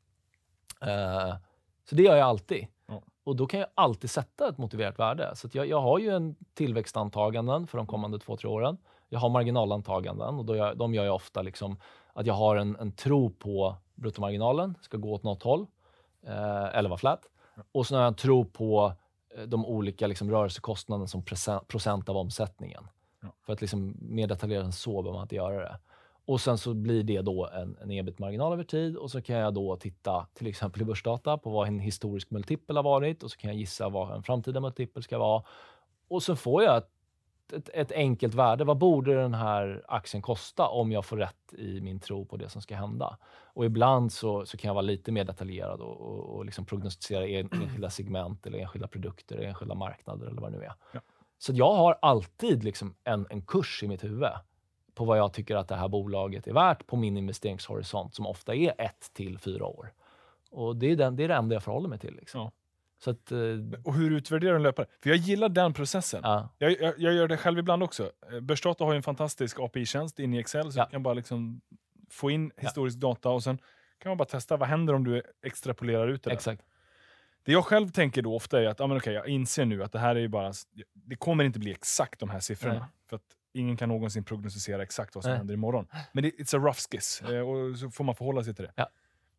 Eh, så det gör jag alltid. Ja. Och då kan jag alltid sätta ett motiverat värde. Så jag, jag, har ju en tillväxtantaganden för de kommande två, tre åren. Jag har marginalantaganden och då jag, de gör jag ofta liksom att jag har en, en tro på bruttomarginalen ska gå åt något håll, eh, eller vara flat. Och sen har jag en tro på Eh, de olika liksom rörelsekostnaderna som procent av omsättningen. Ja. För att liksom mer detaljerat än så behöver man inte göra det. Och Sen så blir det då en, en ebit-marginal över tid och så kan jag då titta till exempel i börsdata på vad en historisk multipel har varit och så kan jag gissa vad en framtida multipel ska vara. Och så får jag ett ett, ett, enkelt värde. Vad borde den här aktien kosta om jag får rätt i min tro på det som ska hända? Och ibland så, så kan jag vara lite mer detaljerad och, och, och liksom prognostisera en, enskilda segment eller enskilda produkter, enskilda marknader eller vad det nu är. Ja. Så jag har alltid liksom en, en kurs i mitt huvud på vad jag tycker att det här bolaget är värt på min investeringshorisont som ofta är ett till fyra år. Och det är, den, det, är det enda jag förhåller mig till. Liksom. Ja. Att, eh, och hur utvärderar du en löpare? För jag gillar den processen. Ja. Jag, jag, jag, gör det själv ibland också. Eh, Börsdata har en fantastisk API-tjänst inne i Excel, så ja. du kan bara liksom få in historisk ja. data och sen kan man bara testa vad händer om du extrapolerar ut det Exakt. Det jag själv tänker då ofta är att ah, men okay, jag inser nu att det här är bara... Det kommer inte bli exakt de här siffrorna. Nej. För att ingen kan någonsin prognostisera exakt vad som Nej. händer imorgon. Men det, it's a rough skiss eh, och så får man förhålla sig till det.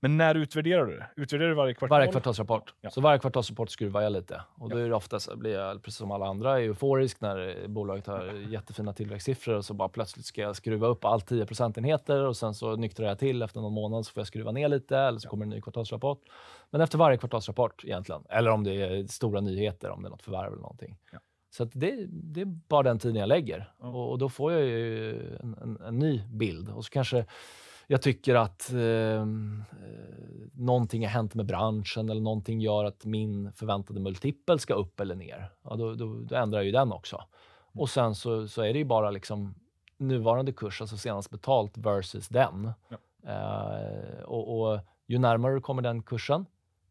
Men när utvärderar du det? Utvärderar du varje kvartal? Varje kvartalsrapport. Ja. Så varje kvartalsrapport skruvar jag lite. Och då är det oftast, blir jag precis som alla andra euforisk när bolaget har jättefina tillväxtsiffror och så bara plötsligt ska jag skruva upp allt 10 procentenheter och sen så nyktrar jag till efter någon månad så får jag skruva ner lite eller så kommer en ny kvartalsrapport. Men efter varje kvartalsrapport egentligen. Eller om det är stora nyheter, om det är något förvärv eller någonting. Ja. Så det, det, är bara den tiden jag lägger. Mm. Och, och, då får jag ju en, en, en ny bild. Och så kanske jag tycker att eh, eh, någonting har hänt med branschen eller någonting gör att min förväntade multipel ska upp eller ner. Ja, då, då, då ändrar jag ju den också. Mm. Och sen så, så är det ju bara liksom nuvarande kurs, alltså senast betalt, versus den. Ja. Eh, och, och, ju närmare du kommer den kursen,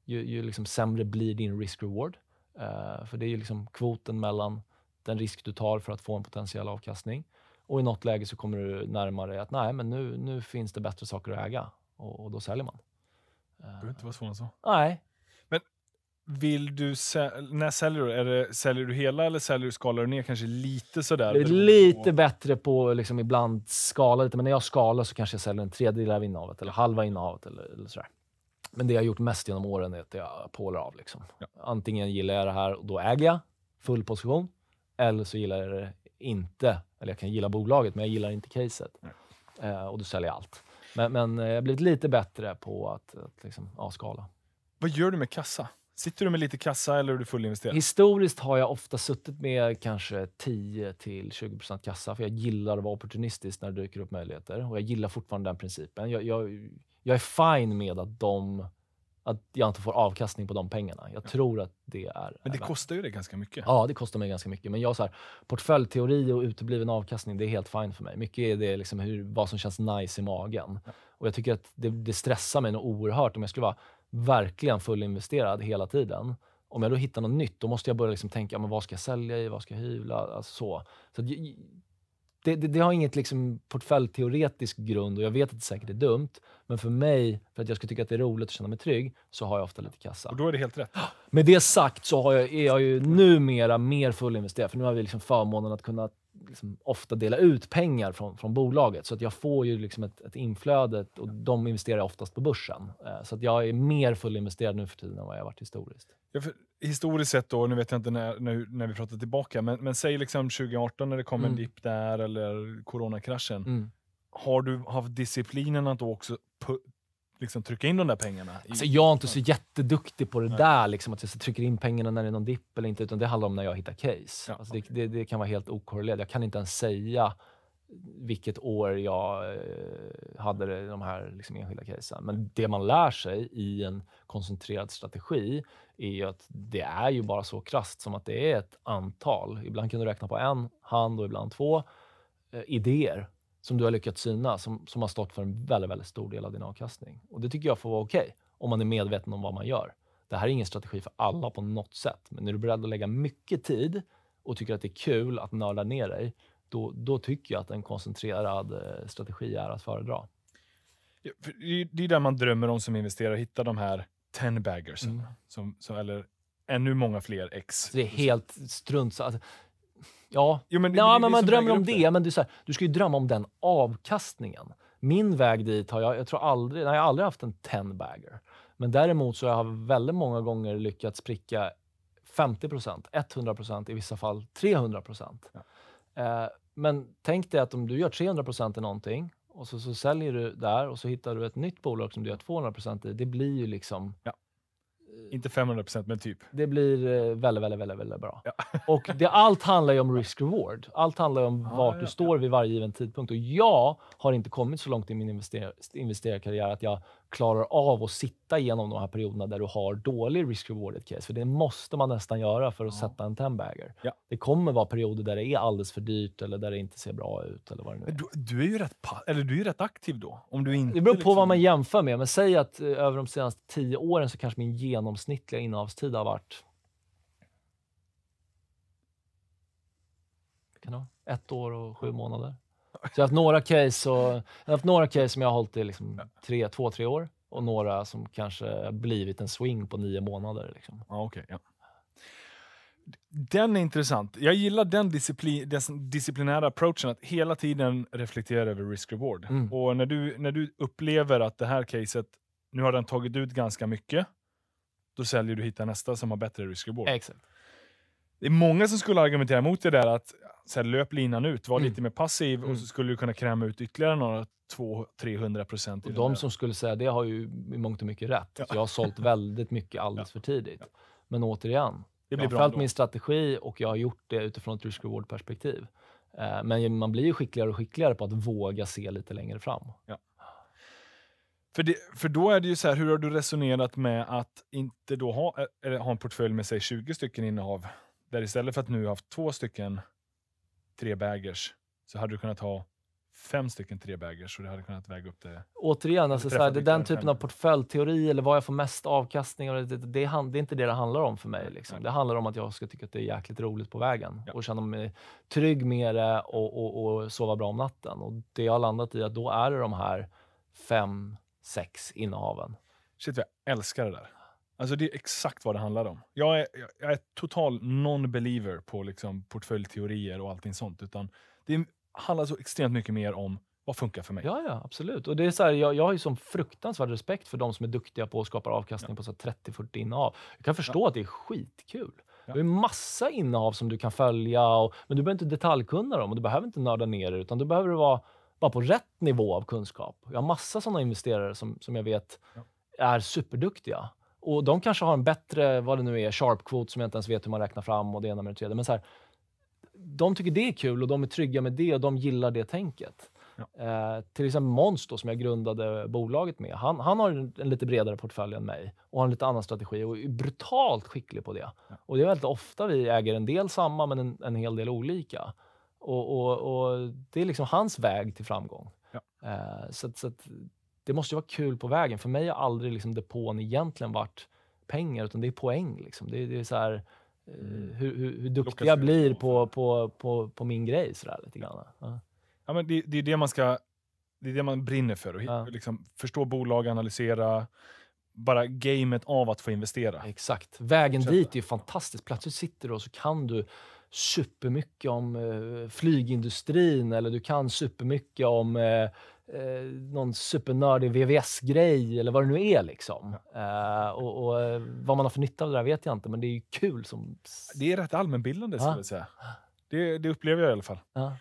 ju, ju liksom sämre blir din risk-reward. Eh, för det är ju liksom kvoten mellan den risk du tar för att få en potentiell avkastning och i något läge så kommer du närmare att nej, men nu, nu finns det bättre saker att äga och, och då säljer man. Det behöver inte vara svårare än så. Nej. Men vill du när säljer du? Är det, säljer du hela eller säljer du, skalar du ner kanske lite sådär? Det är lite på... bättre på liksom ibland skala lite, men när jag skalar så kanske jag säljer en tredjedel av innehavet eller halva innehavet eller, eller sådär. Men det jag har gjort mest genom åren är att jag pålar av. Liksom. Ja. Antingen gillar jag det här och då äger jag full position, eller så gillar jag det inte eller jag kan gilla bolaget, men jag gillar inte caset. Eh, och då säljer jag allt. Men, men eh, jag har blivit lite bättre på att, att liksom avskala. Vad gör du med kassa? Sitter du med lite kassa eller är du fullinvesterad? Historiskt har jag ofta suttit med kanske 10 20 kassa, för jag gillar att vara opportunistisk när det dyker upp möjligheter. Och jag gillar fortfarande den principen. Jag, jag, jag är fine med att de att jag inte får avkastning på de pengarna. Jag tror att det är... Men det värt. kostar ju dig ganska mycket. Ja, det kostar mig ganska mycket. Men jag så här, portföljteori och utebliven avkastning, det är helt fine för mig. Mycket är det liksom hur, vad som känns nice i magen. Ja. Och jag tycker att det, det stressar mig nog oerhört om jag skulle vara verkligen fullinvesterad hela tiden. Om jag då hittar något nytt, då måste jag börja liksom tänka, men vad ska jag sälja i, vad ska jag hyvla? Alltså så. så det, det, det, har inget liksom portföljteoretisk grund och jag vet att det säkert är dumt. Men för mig, för att jag ska tycka att det är roligt och känna mig trygg, så har jag ofta lite kassa. Och då är det helt rätt. Med det sagt så har jag, är jag ju numera mer fullinvesterad, för nu har vi liksom förmånen att kunna liksom ofta dela ut pengar från, från bolaget. Så att jag får ju liksom ett, ett inflöde och de investerar oftast på börsen. Eh, så att jag är mer fullinvesterad nu för tiden än vad jag varit historiskt. Ja, historiskt sett, då, nu vet jag inte när, när, när vi pratar tillbaka, men, men säg liksom 2018 när det kom mm. en dipp där eller coronakraschen. Mm. Har du haft disciplinen att då också liksom trycka in de där pengarna? Alltså, jag är inte så jätteduktig på det Nej. där, liksom, att jag trycker in pengarna när det är någon dipp eller inte, utan det handlar om när jag hittar case. Ja, alltså, okay. det, det, det, kan vara helt okorrelerat. Jag kan inte ens säga vilket år jag eh, hade de här liksom, enskilda casen. Men det man lär sig i en koncentrerad strategi är ju att det är ju bara så krast som att det är ett antal. Ibland kan du räkna på en hand och ibland två eh, idéer som du har lyckats syna, som, som har stått för en väldigt, väldigt stor del av din avkastning. Och Det tycker jag får vara okej, okay, om man är medveten om vad man gör. Det här är ingen strategi för alla på något sätt, men är du beredd att lägga mycket tid och tycker att det är kul att nörda ner dig, då, då tycker jag att en koncentrerad eh, strategi är att föredra. Ja, för det är där man drömmer om som investerare, hitta de här 10 baggersen, mm. som, som, eller ännu många fler ex. Så alltså, det är helt strunt. Alltså, Ja, jo, men, Nå, det, men man drömmer om det. Men det är så här, du ska ju drömma om den avkastningen. Min väg dit har jag, jag tror aldrig, nej, jag har aldrig haft en 10-bagger. Men däremot så har jag väldigt många gånger lyckats pricka 50 100 procent, i vissa fall 300 Ja. Eh, men tänk dig att om du gör 300 i någonting och så, så säljer du där och så hittar du ett nytt bolag som du gör 200 i. Det blir ju liksom... Ja. Inte 500 men typ. Det blir eh, väldigt, väldigt, väldigt, väldigt bra. Ja. [laughs] och det, allt handlar ju om risk-reward. Allt handlar ju om ah, vart ja, du står ja. vid varje given tidpunkt. Och jag har inte kommit så långt i min investerarkarriär att jag klarar av att sitta igenom de här perioderna där du har dålig risk-rewarded case. För det måste man nästan göra för att ja. sätta en 10-bagger. Ja. Det kommer vara perioder där det är alldeles för dyrt eller där det inte ser bra ut. Eller vad det nu är. Du, du är ju rätt, eller du är rätt aktiv då. Om du inte, det beror på liksom... vad man liksom- jämför med. Men säg att eh, över de senaste tio åren så kanske min genomsnittliga innehavstid har varit kan det vara? Ett år och sju månader. Så jag har haft några case, och, jag har haft några case som jag har hållit i liksom tre, två, tre år och några som kanske blivit en swing på nio månader. Liksom. Ah, okay, ja. Den är intressant. Jag gillar den, disciplin, den disciplinära approachen, att hela tiden reflektera över risk-reward. Mm. Och när du, när du upplever att det här caset, nu har den tagit ut ganska mycket, då säljer du och hittar nästa som har bättre risk-reward. Exakt. Det är många som skulle argumentera mot det där att så här, löp linan ut, var mm. lite mer passiv mm. och så mm. skulle du kunna kräma ut ytterligare några 200-300 procent. Och de som skulle säga det har ju i mångt och mycket rätt. Ja. jag har sålt [laughs] väldigt mycket alldeles ja. för tidigt. Ja. Men återigen, det blir jag har följt min strategi och jag har gjort det utifrån ett risk reward-perspektiv. Eh, men man blir ju skickligare och skickligare på att våga se lite längre fram. Ja. För, det, för då är det ju så här, hur har du resonerat med att inte då ha, eh, ha en portfölj med sig 20 stycken innehav där istället för att nu haft två stycken tre baggers så hade du kunnat ha fem stycken tre baggers och det hade kunnat väga upp det. Återigen, alltså så det är den typen av portföljteori eller vad jag får mest avkastning av. Det, det, det, är inte det det handlar om för mig. Liksom. Det handlar om att jag ska tycka att det är jäkligt roligt på vägen ja. och känna mig trygg med det och, och, och, sova bra om natten. Och Det jag har landat i att då är det de här fem, sex innehaven. Shit, jag älskar det där. Alltså det är exakt vad det handlar om. Jag är, jag är total non-believer på liksom portföljteorier och allting sånt. Utan det handlar så extremt mycket mer om vad funkar för mig? Ja, ja absolut. Och det är så här, jag, jag har ju som fruktansvärd respekt för de som är duktiga på att skapa avkastning ja. på 30-40 innehav. Jag kan förstå ja. att det är skitkul. Ja. Du har massa innehav som du kan följa, och, men du behöver inte detaljkunna dem och du behöver inte nörda ner dig, utan du behöver vara bara på rätt nivå av kunskap. Jag har massa sådana investerare som, som jag vet är superduktiga. Och de kanske har en bättre, vad det nu är, sharp kvot som jag inte ens vet hur man räknar fram och det ena med det tredje. Men så här, de tycker det är kul och de är trygga med det och de gillar det tänket. Ja. Eh, till exempel Måns som jag grundade bolaget med, han, han har en, lite bredare portfölj än mig och har en lite annan strategi och är brutalt skicklig på det. Ja. Och det är väldigt ofta vi äger en del samma men en, en hel del olika. Och, och, och, det är liksom hans väg till framgång. Ja. Eh, så, så det måste ju vara kul på vägen. För mig har aldrig liksom depån egentligen varit pengar, utan det är poäng. Liksom. Det, det är så här, eh, Mm. hur, hur, hur duktig jag blir på, på, på, på, min grej. Så där, lite grann. Ja. ja men det, det, är det man ska... Det är det man brinner för. Att ja. liksom, förstå bolag, analysera. Bara gamet av att få investera. Exakt. Vägen Fortsätta. dit är ju fantastisk. Plötsligt sitter du och så kan du supermycket om eh, flygindustrin eller du kan supermycket om eh, eh, någon supernördig VVS-grej eller vad det nu är. Liksom. Eh, och, och, eh, Vad man har för nytta av det där vet jag inte, men det är ju kul. som... Det är rätt allmänbildande, skulle jag säga. Det, det, upplever jag i alla fall. Ja.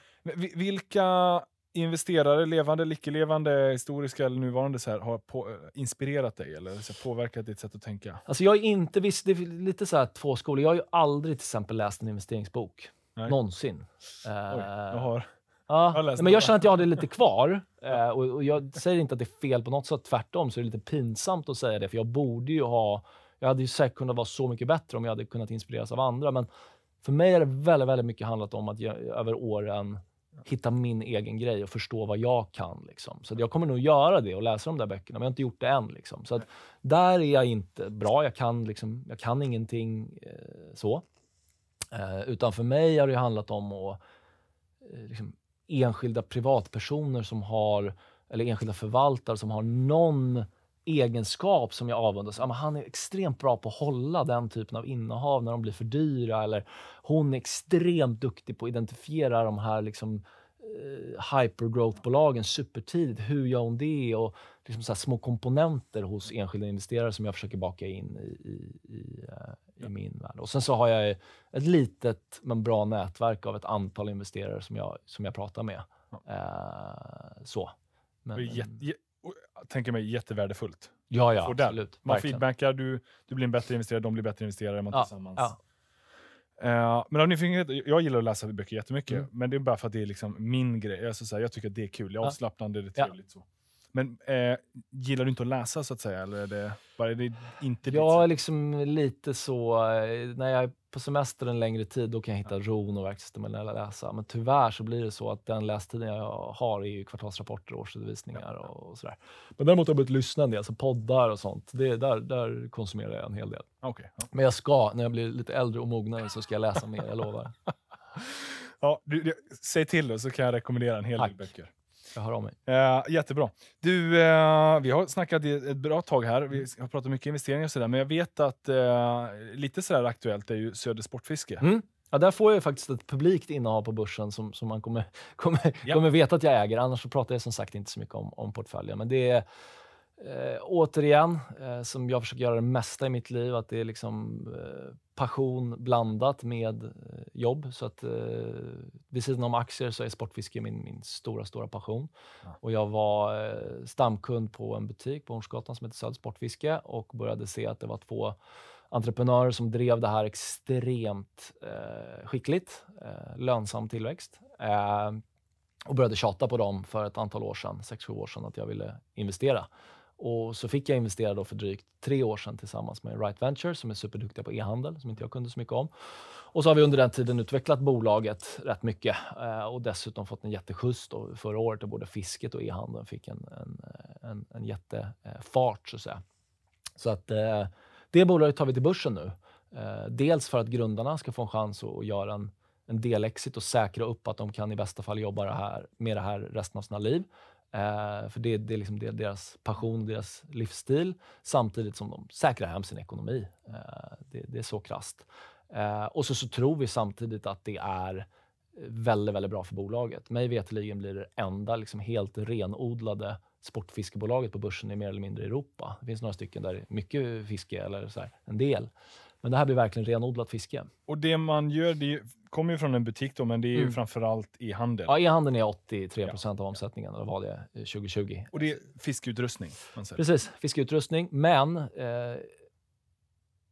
Vilka investerare, levande eller icke-levande, historiska eller nuvarande, så här, har på, eh, inspirerat dig eller så här, påverkat ditt sätt att tänka? Alltså jag är inte viss, det är lite så här två skolor. Jag har ju aldrig till exempel läst en investeringsbok. Nej. Någonsin. Eh, Oj, jag har. Ja. Jag men jag känner att jag har det lite kvar. [laughs] Eh, och, och, jag säger inte att det är fel på något sätt. Tvärtom så är det lite pinsamt att säga det, för jag borde ju ha... Jag hade ju säkert kunnat vara så mycket bättre om jag hade kunnat inspireras av andra, men för mig har det väldigt, väldigt mycket handlat om att jag, över åren hitta min egen grej och förstå vad jag kan. Liksom. Så jag kommer nog göra det och läsa de där böckerna, men jag har inte gjort det än. Liksom. Så där är jag inte bra. Jag kan, liksom, jag kan ingenting eh, så. Eh, utan för mig har det handlat om att eh, liksom, enskilda privatpersoner som har, eller enskilda förvaltare som har någon egenskap som jag avundas. Ja, han är extremt bra på att hålla den typen av innehav när de blir för dyra. Eller hon är extremt duktig på att identifiera de här liksom, Eh, hypergrowth-bolagen supertidigt. Hur gör hon det? Och liksom så små komponenter hos enskilda investerare som jag försöker baka in i, i, eh, i, ja. min värld. Och sen så har jag ett litet men bra nätverk av ett antal investerare som jag, som jag pratar med. Ja. Eh, så. Men, eh, jätte, jä, tänker mig jättevärdefullt. Ja, ja, absolut. Man verkligen. feedbackar, du, du blir en bättre investerare, de blir bättre investerare, man ja, tillsammans. Ja. Eh, men av nyfikenhet, jag gillar att läsa böcker jättemycket, mm. men det är bara för att det är liksom min grej. Alltså, så här, jag tycker att det är kul, avslappnande, det är trevligt. Ja. Så. Men eh, gillar du inte att läsa så att säga? Eller är det, bara, är det inte jag är liksom lite så, eh, när jag på semester en längre tid, då kan jag hitta ron och verksamheten att läsa. Men tyvärr så blir det så att den lästiden jag har är ju kvartalsrapporter, årsredovisningar och, och sådär. Men däremot har jag börjat lyssna en del, så alltså poddar och sånt. Det, där, där konsumerar jag en hel del. Okay, ja. Men jag ska, när jag blir lite äldre och mognare, så ska jag läsa mer, jag lovar. [laughs] ja, du, du, säg till då, så kan jag rekommendera en hel Tack. del böcker. Jag hör av mig. Uh, eh, jättebra. Du, uh, vi har snackat ett bra tag här. Vi mm. har pratat mycket investeringar och sådär, men jag vet att uh, lite sådär aktuellt är ju Söder Sportfiske. Mm. Ja, där får jag faktiskt ett publikt innehav på börsen som, som man kommer, [laughs] kommer, ja. kommer veta att jag äger. Annars så pratar jag som sagt inte så mycket om, om portföljen. Men det är, Eh, återigen, eh, som jag försöker göra det mesta i mitt liv, att det är liksom eh, passion blandat med eh, jobb. Så att eh, vid sidan om aktier så är sportfiske min, min stora, stora passion. Ja. Och jag var eh, stamkund på en butik på Hornsgatan som heter Söld Sportfiske och började se att det var två entreprenörer som drev det här extremt eh, skickligt, lönsam tillväxt och började tjata på dem för ett antal år sedan, 6-7 år sedan, att jag ville investera. Och så fick jag investera då för drygt tre år sedan tillsammans med Right Venture som är superduktiga på e-handel, som inte jag kunde så mycket om. Och så har vi under den tiden utvecklat bolaget rätt mycket eh, och dessutom fått en jätteskjuts förra året då både fisket och e-handeln fick en, en, en, en jättefart så att säga. Så att eh, det bolaget tar vi till börsen nu. Eh, dels för att grundarna ska få en chans att göra en, en delexit och säkra upp att de kan i bästa fall jobba det här, med det här resten av sina liv. Eh, för det, det, är liksom deras passion, deras livsstil, samtidigt som de säkrar hem sin ekonomi. Eh, det, det, är så krasst. Eh, och så, så tror vi samtidigt att det är väldigt, väldigt bra för bolaget. Mig veterligen blir det enda liksom helt renodlade sportfiskebolaget på börsen i mer eller mindre Europa. Det finns några stycken där det är mycket fiske, eller så här, en del. Men det här blir verkligen renodlat fiske. Och det man gör, det kommer ju från en butik då, men det är ju mm. framförallt e-handel. Ja, e-handeln är 83 procent ja. av omsättningen, och var det 2020. Eh, och det är fiskeutrustning? Precis, fiskeutrustning, men eh,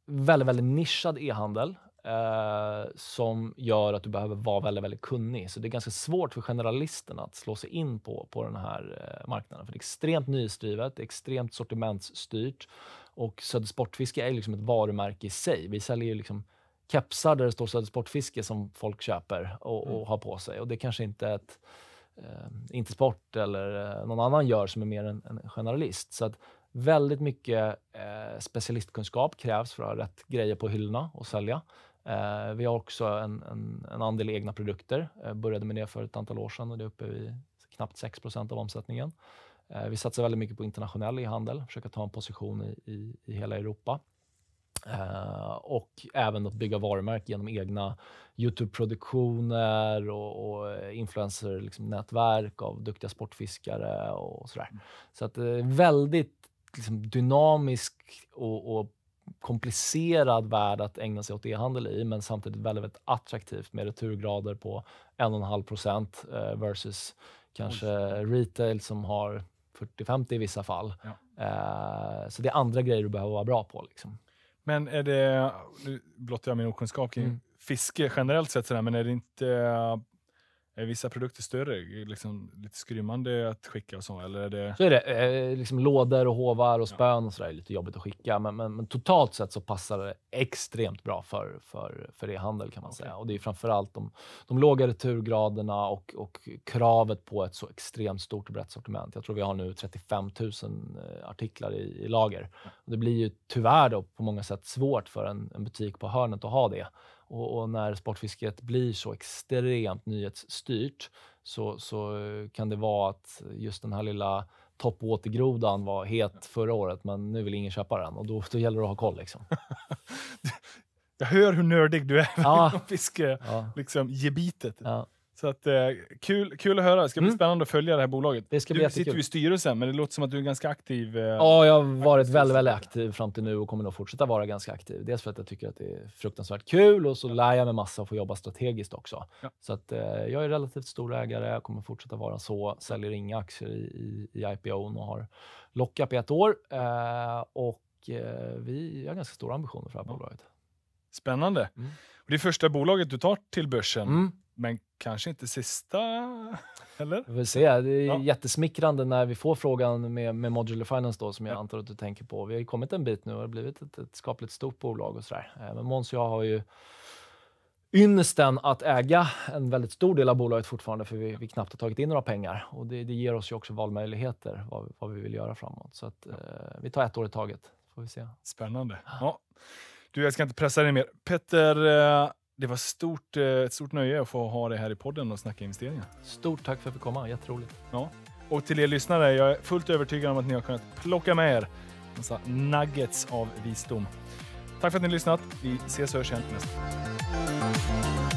väldigt, väldigt nischad e-handel. Eh, som gör att du behöver vara väldigt, väldigt kunnig. Så det är ganska svårt för generalisterna att slå sig in på, på den här eh, marknaden. För det är extremt nyhetsdrivet, det är extremt sortimentsstyrt och Söder Sportfiske är liksom ett varumärke i sig. Vi säljer ju liksom kepsar där det står Söder Sportfiske som folk köper och, och mm. har på sig. Och det kanske inte ett eh, inte sport eller eh, någon annan gör som är mer en, en generalist. Så att väldigt mycket eh, specialistkunskap krävs för att ha rätt grejer på hyllorna och sälja. Eh, vi har också en, en, en andel egna produkter. Eh, började med det för ett antal år sedan och det är uppe vid knappt 6 av omsättningen. Eh, vi satsar väldigt mycket på internationell e-handel, försöker ta en position i, i, i hela Europa. Eh, och även att bygga varumärke genom egna Youtube-produktioner och, och influencer-nätverk liksom, av duktiga sportfiskare och sådär. Mm. Så att uh, väldigt liksom, dynamisk och, och, komplicerad värld att ägna sig åt e-handel i, men samtidigt väldigt, väldigt attraktivt med returgrader på 1,5 procent uh, versus kanske retail som har 40-50 i vissa fall. Ja. så det är andra grejer du behöver vara bra på. Liksom. Men är det, nu blottar jag min okunskap kring mm. fiske generellt sett, sådär, men är det inte är vissa produkter större, liksom lite skrymmande att skicka och så? Eller är det... Så är det. Eh, liksom lådor och hovar och spön och sådär är lite jobbigt att skicka. Men, men, men, totalt sett så passar det extremt bra för, för, för e-handel kan man okay. säga. Och det är framförallt de, de låga returgraderna och, och kravet på ett så extremt stort och brett sortiment. Jag tror vi har nu 35 000 eh, artiklar i, i lager. det blir ju tyvärr då på många sätt svårt för en, en butik på hörnet att ha det och, och, när sportfisket blir så extremt nyhetsstyrt så, så eh, kan det vara att just den här lilla toppwatergrodan var het förra året, men nu vill ingen köpa den och då, då gäller det att ha koll. Liksom. [laughs] Jag hör hur nördig du är ja. [laughs] inom fiskegebitet. Liksom, så att, eh, kul, kul att höra. Det ska bli mm. spännande att följa det här bolaget. Det ska du jättekul. sitter ju i styrelsen, men det låter som att du är ganska aktiv. Eh, ja, jag har varit väldigt, väldigt aktiv fram till nu och kommer nog fortsätta vara ganska aktiv. Dels för att jag tycker att det är fruktansvärt kul och så lär jag mig massa och får jobba strategiskt också. Ja. Så att, eh, jag är relativt stor ägare, jag kommer fortsätta vara så. Säljer inga aktier i, i, i IPOn och har lockup i ett år. Eh, och eh, vi har ganska stora ambitioner för det här bolaget. Spännande. Mm. Och det är första bolaget du tar till börsen. Mm men kanske inte sista, eller? Vi får se. Det är ja. jättesmickrande när vi får frågan med, med Modular Finance då, som jag ja. antar att du tänker på. Vi har ju kommit en bit nu och det har blivit ett, ett skapligt stort bolag och sådär. Eh, men Måns och jag har ju ynnesten att äga en väldigt stor del av bolaget fortfarande, för vi, vi knappt har tagit in några pengar. Och det, det ger oss ju också valmöjligheter, vad, vad vi vill göra framåt. Så att, ja. eh, vi tar ett år i taget, får vi se. Spännande. Ah. Ja. Du, jag ska inte pressa dig mer. Petter, eh... Det var stort, eh, ett stort nöje att få ha dig här i podden och snacka investeringar. Stort tack för att fick komma. Jätteroligt. Ja. Och till er lyssnare, jag är fullt övertygad om att ni har kunnat plocka med er massa nuggets av visdom. Tack för att ni har lyssnat. Vi ses och hörs igen nästa